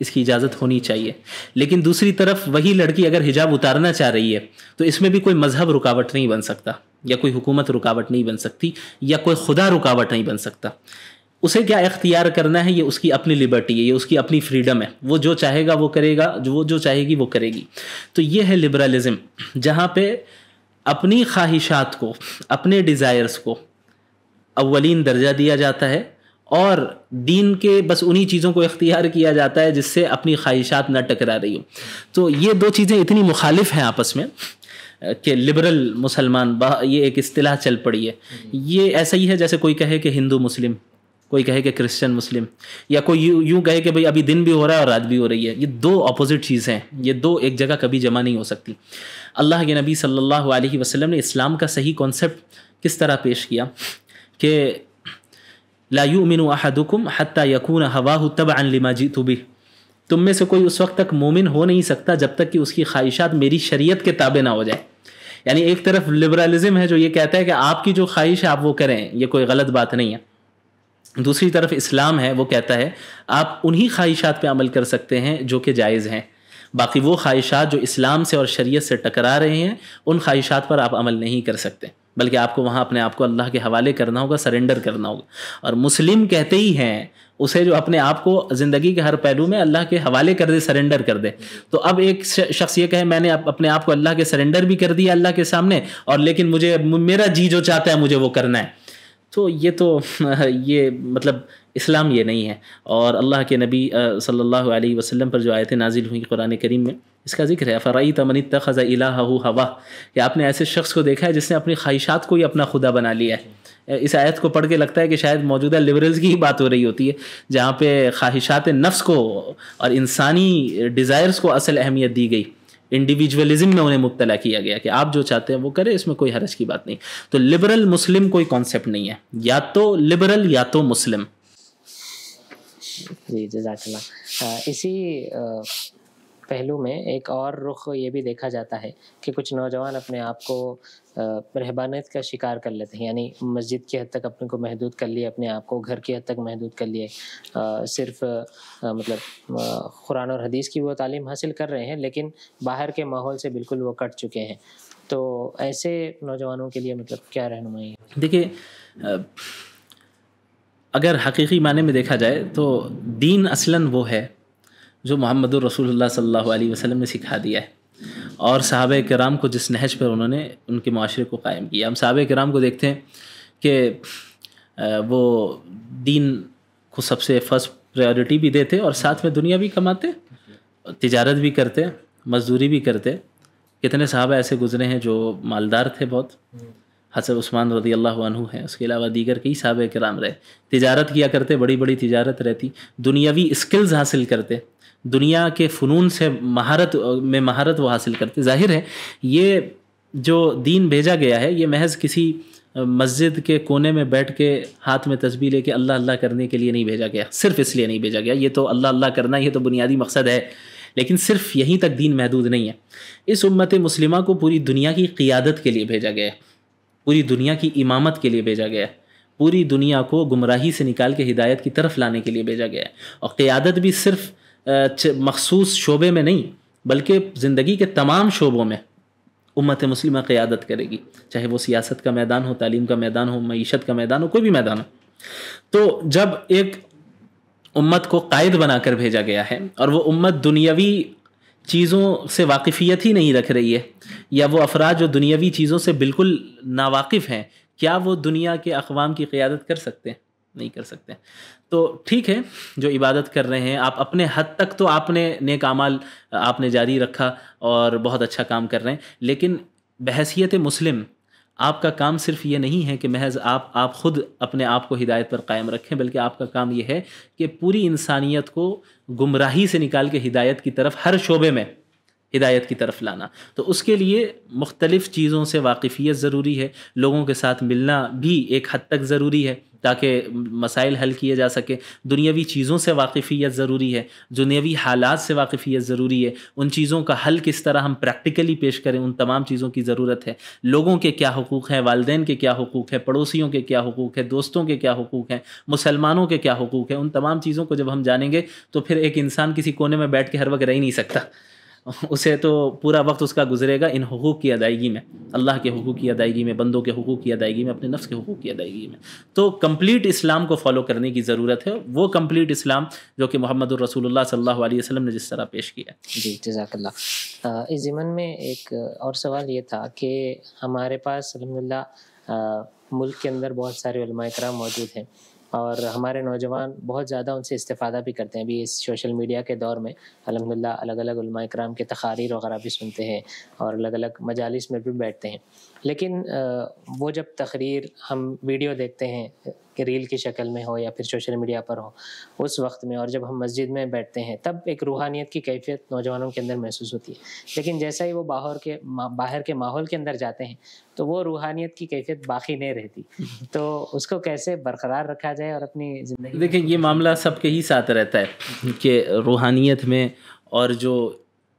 इसकी इजाज़त होनी चाहिए लेकिन दूसरी तरफ वही लड़की अगर हिजाब उतारना चाह रही है तो इसमें भी कोई मजहब रुकावट नहीं बन सकता या कोई हुकूमत रुकावट नहीं बन सकती या कोई खुदा रुकावट नहीं बन सकता उसे क्या इख्तियार करना है ये उसकी अपनी लिबर्टी है ये उसकी अपनी फ्रीडम है वो जो चाहेगा वो करेगा जो वो जो चाहेगी वो करेगी तो ये है लिबरलिज़म जहाँ पे अपनी ख्वाहिशात को अपने डिज़ायर्स को अवलिन दर्जा दिया जाता है और दीन के बस उन्हीं चीज़ों को इख्तियार किया जाता है जिससे अपनी ख्वाहिशात ना टकरा रही हो तो ये दो चीज़ें इतनी मुखालिफ हैं आपस में कि लिबरल मुसलमान ये एक अतलाह चल पड़ी है ये ऐसा ही है जैसे कोई कहे कि हिंदू मुस्लिम कोई कहे कि क्रिश्चियन मुस्लिम या कोई यू यूँ कहे कि भाई अभी दिन भी हो रहा है और रात भी हो रही है ये दो अपोजिट चीज़ हैं ये दो एक जगह कभी जमा नहीं हो सकती अल्लाह के नबी सल्लल्लाहु अलैहि वसल्लम ने इस्लाम का सही कॉन्सेप्ट किस तरह पेश किया कि लायू मिनु अहदुकुम हत्ता यकून हवा तब लिमा तुबी तुम में से कोई उस वक्त तक मोमिन हो नहीं सकता जब तक कि उसकी ख्वाहिशात मेरी शरीयत के ताबे ना हो जाए यानी एक तरफ लिबरलिज्म है जो ये कहता है कि आपकी जो ख्वाहिश है आप वो करें ये कोई गलत बात नहीं है दूसरी तरफ इस्लाम है वो कहता है आप उन्हीं ख्वाहिशात पे अमल कर सकते हैं जो कि जायज़ हैं बाकी वो ख्वाहिशात जो इस्लाम से और शरीयत से टकरा रहे हैं उन ख्वाहिशात पर आप अमल नहीं कर सकते बल्कि आपको वहाँ अपने आप को अल्लाह के हवाले करना होगा सरेंडर करना होगा और मुस्लिम कहते ही हैं उसे जो अपने आप को ज़िंदगी के हर पहलू में अल्लाह के हवाले कर दे सरेंडर कर दे तो अब एक शख्स ये कहे मैंने अपने आप को अल्लाह के सरेंडर भी कर दिया अल्लाह के सामने और लेकिन मुझे मेरा जी जो चाहता है मुझे वो करना है तो ये तो ये मतलब इस्लाम ये नहीं है और अल्लाह के नबी सल्लल्लाहु अलैहि वसल्लम पर जो आयतें नाजिल हुई कुरान करीम में इसका जिक्र है फ़राई तमन तखज़ इला हवा कि आपने ऐसे शख्स को देखा है जिसने अपनी ख्वाहिशात को ही अपना खुदा बना लिया है इस आयत को पढ़ के लगता है कि शायद मौजूदा लिबरल्स की ही बात हो रही होती है जहाँ पे ख्वाहिशात नफ्स को और इंसानी डिज़ायर्स को असल अहमियत दी गई इंडिविजुअलिज्म में उन्हें मुबतला किया गया कि आप जो चाहते हैं वो करें इसमें कोई हरज की बात नहीं तो लिबरल मुस्लिम कोई कॉन्सेप्ट नहीं है या तो लिबरल या तो मुस्लिम जी जजाकल्ला इसी पहलू में एक और रुख ये भी देखा जाता है कि कुछ नौजवान अपने आप को रहबानियत का शिकार कर लेते हैं यानी मस्जिद की हद तक अपने को महदूद कर लिए अपने आप को घर की हद तक महदूद कर लिए सिर्फ आ, मतलब कुरान और हदीस की वो तालीम हासिल कर रहे हैं लेकिन बाहर के माहौल से बिल्कुल वो कट चुके हैं तो ऐसे नौजवानों के लिए मतलब क्या रहनुमाई है देखिए अगर हकीकी माने में देखा जाए तो दीन असलन वो है जो मोहम्मद रसूलुल्लाह सल्लल्लाहु अलैहि वसल्लम ने सिखा दिया है और साहब कराम को जिस नहज पर उन्होंने उनके माशरे को कायम किया हम साहब कराम को देखते हैं कि वो दीन को सबसे फर्स्ट प्रायोरिटी भी देते और साथ में दुनिया भी कमाते तिजारत भी करते मजदूरी भी करते कितने साहब ऐसे गुजरे हैं जो मालदार थे बहुत हम्म। हसर उस्मान रदी अल्लाह अनु है उसके अलावा दीगर कई साहब कराम रहे तजारत किया करते बड़ी बड़ी तजारत रहती दुनियावी स्किल्स हासिल करते दुनिया के फ़नून से महारत में महारत वो हासिल करते जाहिर है ये जो दीन भेजा गया है ये महज किसी मस्जिद के कोने में बैठ के हाथ में तस्बी लेके अल्लाह अल्लाह करने के लिए नहीं भेजा गया सिर्फ इसलिए नहीं भेजा गया ये तो अल्लाह अल्लाह करना ये तो बुनियादी मकसद है लेकिन सिर्फ यहीं तक दीन महदूद नहीं है इस उम्मत मुस्लिमा को पूरी दुनिया की क़ियादत के लिए भेजा गया है पूरी दुनिया की इमामत के लिए भेजा गया है पूरी दुनिया को गुमराही से निकाल के हिदायत की तरफ लाने के लिए भेजा गया है और क़्यादत भी सिर्फ मखसूस शोबे में नहीं बल्कि ज़िंदगी के तमाम शोबों में उम्मत मुस्लिम क़्यादत करेगी चाहे वो सियासत का मैदान हो तालीम का मैदान हो मीशत का मैदान हो कोई भी मैदान हो तो जब एक उम्मत को कायद बनाकर भेजा गया है और वो उम्मत दुनियावी चीज़ों से वाकिफ़ियत ही नहीं रख रही है या वो अफराद जो दुनियावी चीज़ों से बिल्कुल नावाकिफ़ हैं क्या वो दुनिया के अवाम की क़्यादत कर सकते हैं नहीं कर सकते तो ठीक है जो इबादत कर रहे हैं आप अपने हद तक तो आपने नेक आमाल आपने जारी रखा और बहुत अच्छा काम कर रहे हैं लेकिन बहसीत मुस्लिम आपका काम सिर्फ ये नहीं है कि महज आप आप खुद अपने आप को हिदायत पर कायम रखें बल्कि आपका काम यह है कि पूरी इंसानियत को गुमराही से निकाल के हिदायत की तरफ हर शोबे में हिदायत की तरफ लाना तो उसके लिए मुख्तलिफ़ चीज़ों से वाकफ़ियत ज़रूरी है लोगों के साथ मिलना भी एक हद तक ज़रूरी है ताकि मसाइल हल किए जा सके दुनियावी चीज़ों से वाकफ़ियत ज़रूरी है दुनियावी हालात से वाकफ़ियत ज़रूरी है उन चीज़ों का हल किस तरह हम प्रैक्टिकली पेश करें उन तमाम चीज़ों की ज़रूरत है लोगों के क्या हकूक़ हैं वालदेन के क्या हकूक़ है पड़ोसियों के क्या हकूक़ है दोस्तों के क्या हकूक़ हैं मुसलमानों के क्या हकूक़ हैं उन तमाम चीज़ों को जब हम जानेंगे तो फिर एक इंसान किसी कोने में बैठ के हर वक्त रह नहीं सकता उसे तो पूरा वक्त उसका गुजरेगा इन हकूक़ की अदायगी में अल्लाह के हकूक़ की अदायगी में बंदों के हकूक़ की अदायगी में अपने नफ्स के हकूक़ की अदायगी में तो कम्प्लीट इस्लाम को फॉलो करने की ज़रूरत है वो कम्प्लीट इस्लाम जो कि मोहम्मद रसूलुल्लाह सल्लल्लाहु ने जिस तरह पेश किया जी जजाकल्ला इस ज़मन में एक और सवाल ये था कि हमारे पास अलहमदिल्ला मुल्क के अंदर बहुत सारे इकराम मौजूद हैं और हमारे नौजवान बहुत ज़्यादा उनसे इस्तेफादा भी करते हैं अभी इस सोशल मीडिया के दौर में अलहमदिल्ला अलग अलग कराम के तकारीर वगैरह भी सुनते हैं और अलग अलग मजालस में भी बैठते हैं लेकिन वो जब तकरीर हम वीडियो देखते हैं कि रील की शक्ल में हो या फिर सोशल मीडिया पर हो उस वक्त में और जब हम मस्जिद में बैठते हैं तब एक रूहानियत की कैफियत नौजवानों के अंदर महसूस होती है लेकिन जैसा ही वो बाहर के बाहर के माहौल के अंदर जाते हैं तो वो रूहानियत की कैफियत बाकी नहीं रहती तो उसको कैसे बरकरार रखा जाए और अपनी ज़िंदगी देखिए ये मामला सबके ही साथ रहता है कि रूहानियत में और जो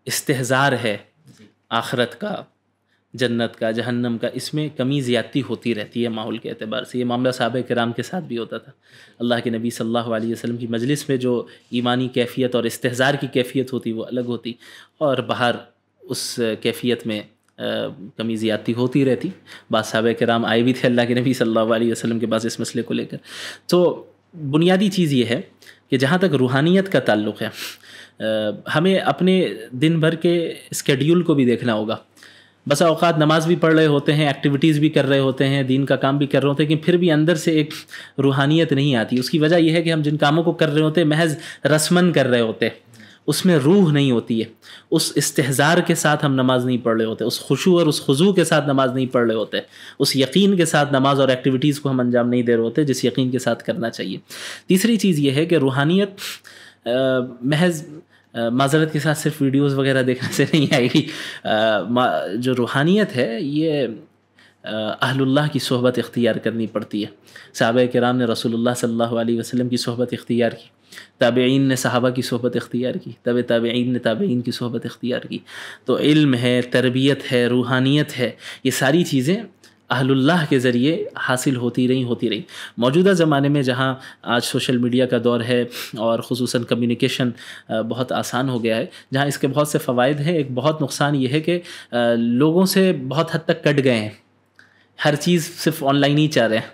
इस्तेजार है आखरत का जन्नत का जहन्नम का इसमें कमी ज़्यादती होती रहती है माहौल के अतबार से ये मामला साहब कराम के साथ भी होता था अल्लाह के नबी सल्लल्लाहु अलैहि वसल्लम की मजलिस में जो ईमानी कैफियत और इस्तेजार की कैफियत होती वो अलग होती और बाहर उस कैफियत में कमी ज़्यादती होती रहती बाद साहब कराम आए भी थे अल्लाह के नबी सल्लल्लाहु अलैहि वसल्लम के पास इस मसले को लेकर तो बुनियादी चीज़ ये है कि जहाँ तक रूहानियत का ताल्लुक़ है हमें अपने दिन भर के स्केड्यूल को भी देखना होगा बसा अवकात नमाज भी पढ़ रहे होते हैं एक्टिविटीज़ भी कर रहे होते हैं दीन का काम भी कर रहे होते हैं लेकिन फिर भी अंदर से एक रूहानियत नहीं आती उसकी वजह यह है कि हम जिन कामों को कर रहे होते हैं महज रसमन कर रहे होते हैं उसमें रूह नहीं होती है उस इस्तेजार के साथ हम नमाज़ नहीं पढ़ रहे होते उस खुशू और उस ख़ुजू के साथ नमाज़ नहीं पढ़ रहे होते उस यकीन के साथ नमाज और एक्टिविटीज़ को हम अंजाम नहीं दे रहे होते जिस यकीन के साथ करना चाहिए तीसरी चीज़ ये है कि रूहानियत महज माजरत के साथ सिर्फ वीडियोस वगैरह देखने से नहीं आएगी जो रूहानियत है ये अहलुल्लाह की सोहबत इख्तियार करनी पड़ती है सहाब कराम ने रसूलुल्लाह सल्लल्लाहु अलैहि वसल्लम की सोहबत इख्तियार की ताबेन ने सहाबा की सोहबत इख्तियार की तब तबीन ने ताबेन की सोहबत इख्तियार की तो इल्म है तरबियत है रूहानियत है ये सारी चीज़ें अहलुल्लाह के ज़रिए हासिल होती रही होती रही मौजूदा ज़माने में जहाँ आज सोशल मीडिया का दौर है और खसूस कम्युनिकेशन बहुत आसान हो गया है जहाँ इसके बहुत से फ़वाद हैं एक बहुत नुकसान ये है कि लोगों से बहुत हद तक कट गए हैं हर चीज़ सिर्फ ऑनलाइन ही चाह रहे हैं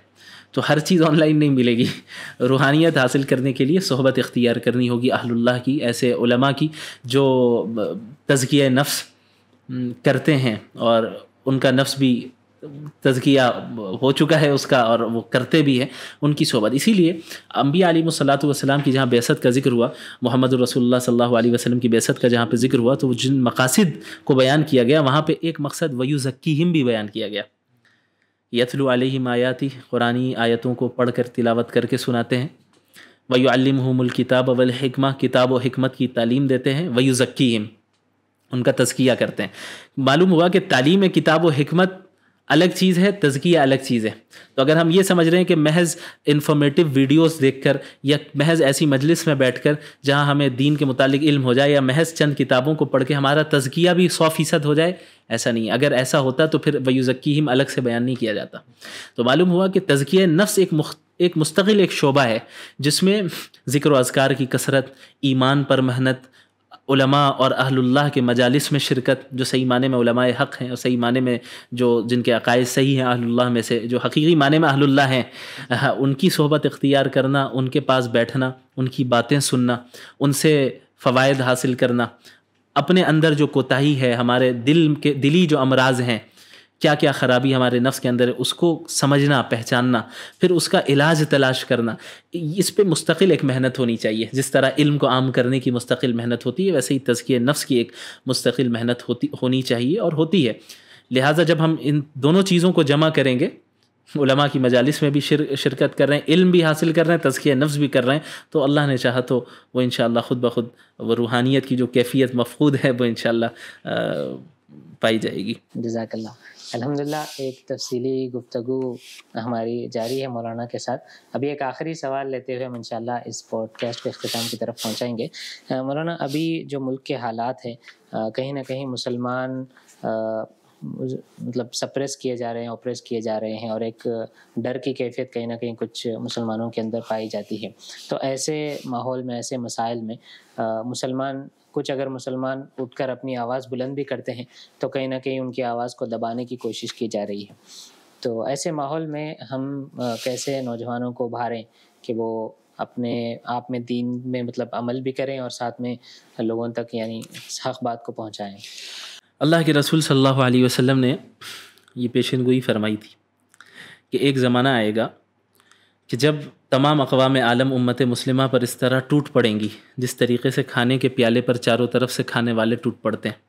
तो हर चीज़ ऑनलाइन नहीं मिलेगी रूहानियत हासिल करने के लिए सहबत इख्तियार करनी होगी अहलुल्लाह की ऐसे उलमा की जो तजकिया नफ्स करते हैं और उनका नफ्स भी तजकिया हो चुका है उसका और वो करते भी हैं उनकी सोबत इसीलिए अम्बी आलिम सलात की जहाँ बेसत का जिक्र हुआ मोहम्मद रसोल सल्लल्लाहु अलैहि वसल्लम की बेसत का जहाँ पे जिक्र हुआ तो जिन मकासद को बयान किया गया वहाँ पे एक मकसद वयुज़क्की हिम भी बयान किया गया यतलु अलैहिम आयाती कुरानी आयतों को पढ़ कर तिलावत करके सुनाते हैं वयुअलमहमुल किताब अवल किताब व हमत की तालीम देते हैं वयुज़क्की हिम उनका तस्किया करते हैं मालूम हुआ कि तालीम किताब व हमत अलग चीज़ है तजकिया अलग चीज़ है तो अगर हम ये समझ रहे हैं कि महज इन्फॉर्मेटिव वीडियोस देखकर या महज ऐसी मजलिस में बैठकर जहां हमें दीन के मुतालिक इल्म हो जाए या महज चंद किताबों को पढ़ के हमारा तजकिया भी सौ फीसद हो जाए ऐसा नहीं अगर ऐसा होता तो फिर वयूज़क्की हम अलग से बयान नहीं किया जाता तो मालूम हुआ कि तजकिया नफ्स एक मुख्त एक मुस्तकिल एक शोबा है जिसमें ज़िक्र अजगार की कसरत ईमान पर मेहनत उलमा और अहलुल्लाह के मजालिस में शिरकत जो सही माने में उलमाए हक़ हैं और सही माने में जो जिनके अकायद सही हैं अहलुल्लाह में से जो हकीकी माने में अहलुल्लाह हैं उनकी सोहबत इख्तियार करना उनके पास बैठना उनकी बातें सुनना उनसे फ़वाद हासिल करना अपने अंदर जो कोताही है हमारे दिल के दिली जो अमराज हैं क्या क्या ख़राबी हमारे नफ्स के अंदर है उसको समझना पहचानना फिर उसका इलाज तलाश करना इस पर मुस्तकिल एक मेहनत होनी चाहिए जिस तरह इल्म को आम करने की मुस्तकिल मेहनत होती है वैसे ही तजकिय नफ्स की एक मुस्तकिल मेहनत होती होनी चाहिए और होती है लिहाजा जब हम इन दोनों चीज़ों को जमा करेंगे उलमा की मजालिस में भी शिर, शिरकत कर रहे हैं इल्म भी हासिल कर रहे हैं तजकिया नफ्स भी कर रहे हैं तो अल्लाह ने चाहा तो वो इन ख़ुद ब खुद वो रूहानियत की जो कैफियत मफूद है वो इन पाई जाएगी जजाकल्ला अलहमदिल्ला एक तफसीली गुफ्तगु हमारी जारी है मौलाना के साथ अभी एक आखिरी सवाल लेते हुए हम इनशाला इस पॉडकास्ट के अख्ताम की तरफ पहुँचाएँगे मौलाना अभी जो मुल्क के हालात हैं कहीं ना कहीं मुसलमान मतलब सप्रेस किए जा रहे हैं ऑप्रेस किए जा रहे हैं और एक डर की कैफियत कहीं ना कहीं कुछ मुसलमानों के अंदर पाई जाती है तो ऐसे माहौल में ऐसे मसाइल में मुसलमान कुछ अगर मुसलमान उठकर अपनी आवाज़ बुलंद भी करते हैं तो कहीं ना कहीं उनकी आवाज़ को दबाने की कोशिश की जा रही है तो ऐसे माहौल में हम कैसे नौजवानों को उभारें कि वो अपने आप में दीन में मतलब अमल भी करें और साथ में लोगों तक यानी हक बात को पहुँचाएँ अल्लाह के रसूल सल्लल्लाहु अलैहि वसल्लम ने ये पेशन गोई फरमाई थी कि एक ज़माना आएगा कि जब तमाम अकवाम आलम उम्मत मुस्लिमा पर इस तरह टूट पड़ेंगी जिस तरीके से खाने के प्याले पर चारों तरफ से खाने वाले टूट पड़ते हैं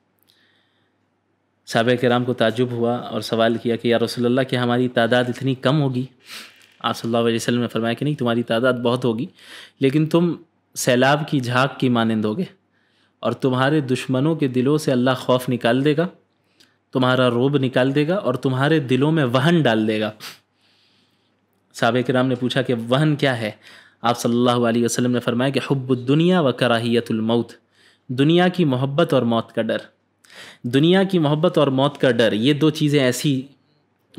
साहब कराम को ताजुब हुआ और सवाल किया कि या रसोल्ला कि हमारी तादाद इतनी कम होगी आप सल्लल्लाहु वसल्लम ने फरमाया कि नहीं तुम्हारी तादाद बहुत होगी लेकिन तुम सैलाब की झाक की मानंद होगे और तुम्हारे दुश्मनों के दिलों से अल्लाह खौफ निकाल देगा तुम्हारा रोब निकाल देगा और तुम्हारे दिलों में वहन डाल देगा साहब कराम ने पूछा कि वहन क्या है आप सल्लल्लाहु अलैहि वसल्लम ने फरमाया कि हब्बुद्दुनिया व कराहियतुलमौत दुनिया की मोहब्बत और मौत का डर दुनिया की मोहब्बत और मौत का डर ये दो चीज़ें ऐसी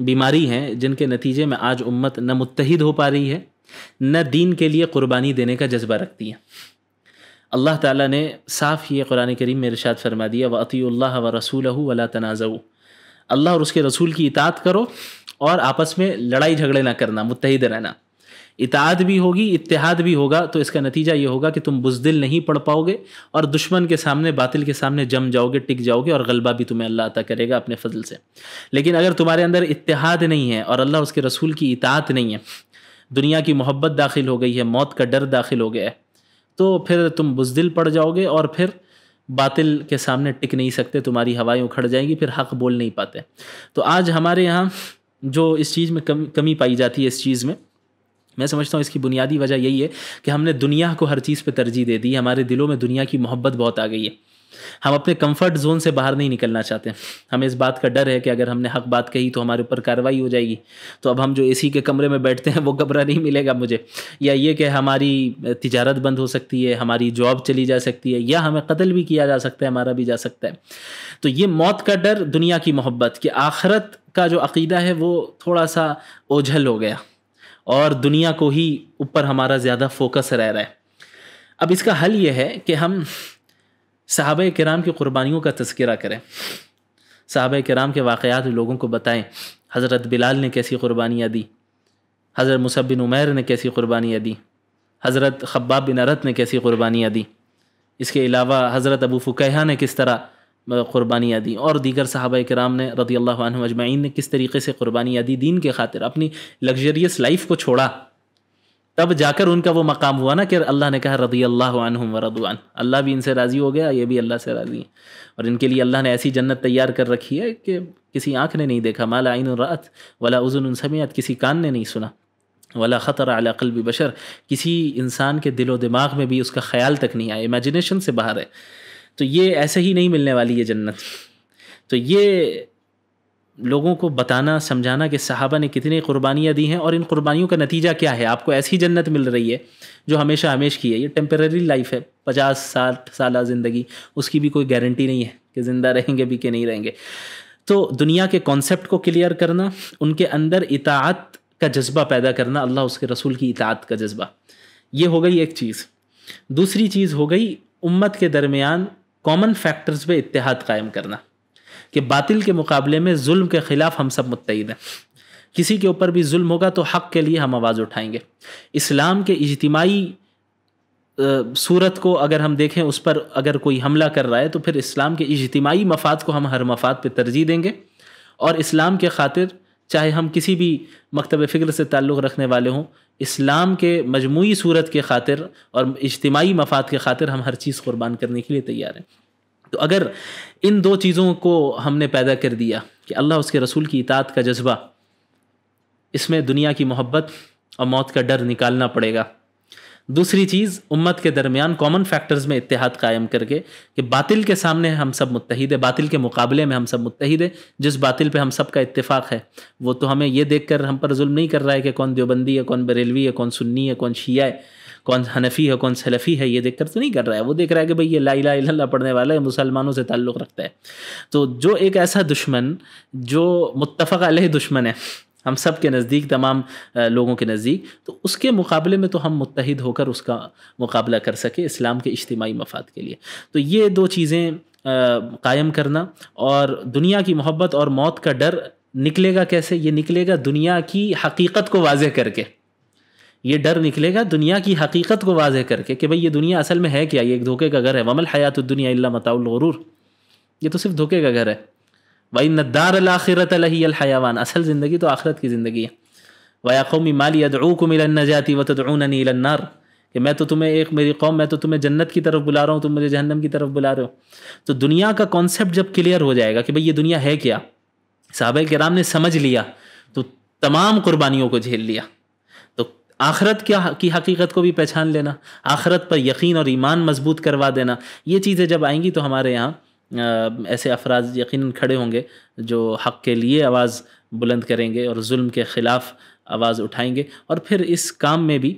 बीमारी हैं जिनके नतीजे में आज उम्मत न मुतहद हो पा रही है न दीन के लिए क़ुरबानी देने का जज्बा रखती है अल्लाह ताला ने साफ़ ये कुरान करीम में इरशाद फरमा दिया वतील्ला व रसूल वला तनाज़ अल्लाह और उसके रसूल की इतात करो और आपस में लड़ाई झगड़े ना करना मुतहद रहना इताद भी होगी इतिहाद भी होगा तो इसका नतीजा ये होगा कि तुम बुजदिल नहीं पढ़ पाओगे और दुश्मन के सामने बातिल के सामने जम जाओगे टिक जाओगे और गलबा भी तुम्हें अल्लाह अता करेगा अपने फजल से लेकिन अगर तुम्हारे अंदर इतिहाद नहीं है और अल्लाह उसके रसूल की इतात नहीं है दुनिया की मोहब्बत दाखिल हो गई है मौत का डर दाखिल हो गया है तो फिर तुम बुजदिल पड़ जाओगे और फिर बातिल के सामने टिक नहीं सकते तुम्हारी हवाएँ उखड़ जाएंगी फिर हक बोल नहीं पाते तो आज हमारे यहाँ जो इस चीज़ में कम कमी पाई जाती है इस चीज़ में मैं समझता हूँ इसकी बुनियादी वजह यही है कि हमने दुनिया को हर चीज़ पे तरजीह दे दी हमारे दिलों में दुनिया की मोहब्बत बहुत आ गई है हम अपने कंफर्ट जोन से बाहर नहीं निकलना चाहते हमें इस बात का डर है कि अगर हमने हक बात कही तो हमारे ऊपर कार्रवाई हो जाएगी तो अब हम जो एसी के कमरे में बैठते हैं वो कमरा नहीं मिलेगा मुझे या ये कि हमारी तिजारत बंद हो सकती है हमारी जॉब चली जा सकती है या हमें कत्ल भी किया जा सकता है हमारा भी जा सकता है तो ये मौत का डर दुनिया की मोहब्बत कि आखरत का जो अकीदा है वो थोड़ा सा ओझल हो गया और दुनिया को ही ऊपर हमारा ज़्यादा फोकस रह रहा है अब इसका हल ये है कि हम साहब कराम की क़ुरबानियों का तस्करा करें साहब कराम के वाक़ात लोगों को बताएं हज़रत बिलाल ने कैसी क़ुरबानियाँ दी हज़रत मुसबिन उमैर ने कैसी क़ुरबानियाँ दी हज़रत खब्बा बिन अरत ने कैसी क़ुरबानियाँ दी इसके अलावा हज़रत अबू फ़ुकहा ने किस तरह मतलब क़ुरबानियाँ दी और दीगर साहबा कराम ने रदी अल्लाह अजमाइन ने किस तरीके से क़ुरबानियाँ दी दीन के खातिर अपनी लग्जरियस लाइफ को छोड़ा तब जाकर उनका वो मकाम हुआ ना कि अल्लाह ने कहा रदी अल्लाह व अल्लाह भी इनसे राज़ी हो गया ये भी अल्लाह से राज़ी हैं और इनके लिए अल्लाह ने ऐसी जन्नत तैयार कर रखी है कि किसी आँख ने नहीं देखा माला आइन रात वाला उज़न समियत किसी कान ने नहीं सुना वाला ख़तर अलाकलबी बशर किसी इंसान के दिलो दिमाग में भी उसका ख्याल तक नहीं आया इमेजिनेशन से बाहर है तो ये ऐसे ही नहीं मिलने वाली है जन्नत तो ये लोगों को बताना समझाना कि साहबा ने कितनी कुर्बानियाँ दी हैं और इन कुर्बानियों का नतीजा क्या है आपको ऐसी जन्नत मिल रही है जो हमेशा हमेश की है ये टेम्परेरी लाइफ है पचास साठ साल ज़िंदगी उसकी भी कोई गारंटी नहीं है कि ज़िंदा रहेंगे भी कि नहीं रहेंगे तो दुनिया के कॉन्सेप्ट को क्लियर करना उनके अंदर इतात का जज्बा पैदा करना अल्लाह उसके रसूल की इतात का जज्बा ये हो गई एक चीज़ दूसरी चीज़ हो गई उम्मत के दरमियान कॉमन फैक्टर्स पे इतिहाद कायम करना कि बातिल के मुकाबले में जुल्म के ख़िलाफ़ हम सब मुतहद हैं किसी के ऊपर भी जुल्म होगा तो हक़ के लिए हम आवाज़ उठाएंगे इस्लाम के इजतमाही सूरत को अगर हम देखें उस पर अगर कोई हमला कर रहा है तो फिर इस्लाम के इजतमाही मफाद को हम हर मफाद पर तरजीह देंगे और इस्लाम के खातिर चाहे हम किसी भी मकतब फ़िक्र से ताल्लुक़ रखने वाले हों इस्लाम के मजमू सूरत के खातिर और इज्तमाही मफाद के खातिर हम हर चीज़ क़ुरबान करने के लिए तैयार हैं तो अगर इन दो चीज़ों को हमने पैदा कर दिया कि अल्लाह उसके रसूल की इतात का जज्बा इसमें दुनिया की मोहब्बत और मौत का डर निकालना पड़ेगा दूसरी चीज़ उम्मत के दरमियान कॉमन फैक्टर्स में इतिहाद कायम करके कि बातिल के सामने हम सब मुतहद है बातिल के मुकाबले में हम सब मुतहद है जिस बातिल पे हम सब का इतफ़ाक़ है वो तो हमें ये देख कर हम पर जुल्म नहीं कर रहा है कि कौन देवबंदी है कौन बरेलवी है कौन सुन्नी है कौन शिया है कौन हनफी है कौन सलफ़ी है ये देख कर तो नहीं कर रहा है वो देख रहा है कि भाई ये ला ला पढ़ने वाला है मुसलमानों से ताल्लुक़ रखता है तो जो एक ऐसा दुश्मन जो मुतफ़ा दुश्मन है हम सब के नज़दीक तमाम लोगों के नज़दीक तो उसके मुकाबले में तो हम मुतहद होकर उसका मुकाबला कर सके इस्लाम के इज्तमी मफाद के लिए तो ये दो चीज़ें कायम करना और दुनिया की मोहब्बत और मौत का डर निकलेगा कैसे ये निकलेगा दुनिया की हकीकत को वाजह करके ये डर निकलेगा दुनिया की हकीकत को वाजह करके कि भाई ये दुनिया असल में है क्या ये एक धोखे का घर है वमल हयात दुनिया मताउल गरूर ये तो सिर्फ धोखे का घर है वही नदार आखिरत हयावान असल ज़िंदगी तो आखिरत की ज़िंदगी है वया कौमी माली को मिलन जाती वतून नीलन्नार कि मैं तो तुम्हें एक मेरी कौम मैं तो तुम्हें जन्नत की तरफ बुला रहा हूँ तुम मुझे जहन्नम की तरफ बुला रहे हो तो दुनिया का कॉन्सेप्ट जब क्लियर हो जाएगा कि भाई ये दुनिया है क्या साहब कराम ने समझ लिया तो तमाम कुर्बानियों को झेल लिया तो आखरत क्या की हकीकत को भी पहचान लेना आखरत पर यकीन और ईमान मजबूत करवा देना ये चीज़ें जब आएंगी तो हमारे यहाँ ऐसे अफराज यकीन खड़े होंगे जो हक़ के लिए आवाज़ बुलंद करेंगे और जुल्म के ख़िलाफ़ आवाज़ उठाएंगे और फिर इस काम में भी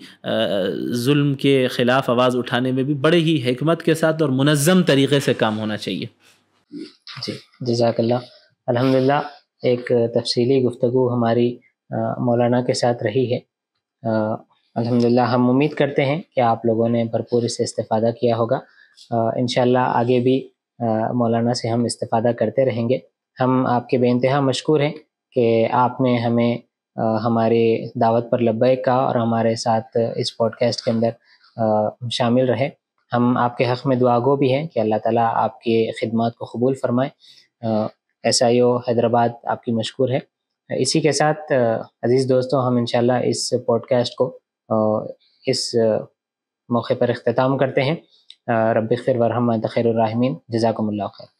जुल्म के ख़िलाफ़ आवाज़ उठाने में भी बड़े ही हमत के साथ और मुनज़म तरीके से काम होना चाहिए जी जजाकल्ला अलहमदिल्ला एक तफसीली गुफ्तु हमारी मौलाना के साथ रही है अलहमदिल्ला हम उम्मीद करते हैं कि आप लोगों ने भरपूर इससे इस्तेफादा किया होगा इन आगे भी मौलाना से हम इस्तादा करते रहेंगे हम आपके बेानतहा मशहूर हैं कि आपने हमें हमारे दावत पर लब्बे का और हमारे साथ इस पॉडकास्ट के अंदर शामिल रहे हम आपके हक़ में दुआगो भी हैं कि अल्लाह ताला आपके खिदमत को कबूल फरमाए एस आई ओ हैदराबाद आपकी मशहूर है इसी के साथ अज़ीज़ दोस्तों हम इन इस पॉडकास्ट को इस मौके पर अख्ताम करते हैं آه، رب اغفر وارحم انت خير الراحمين جزاكم الله خير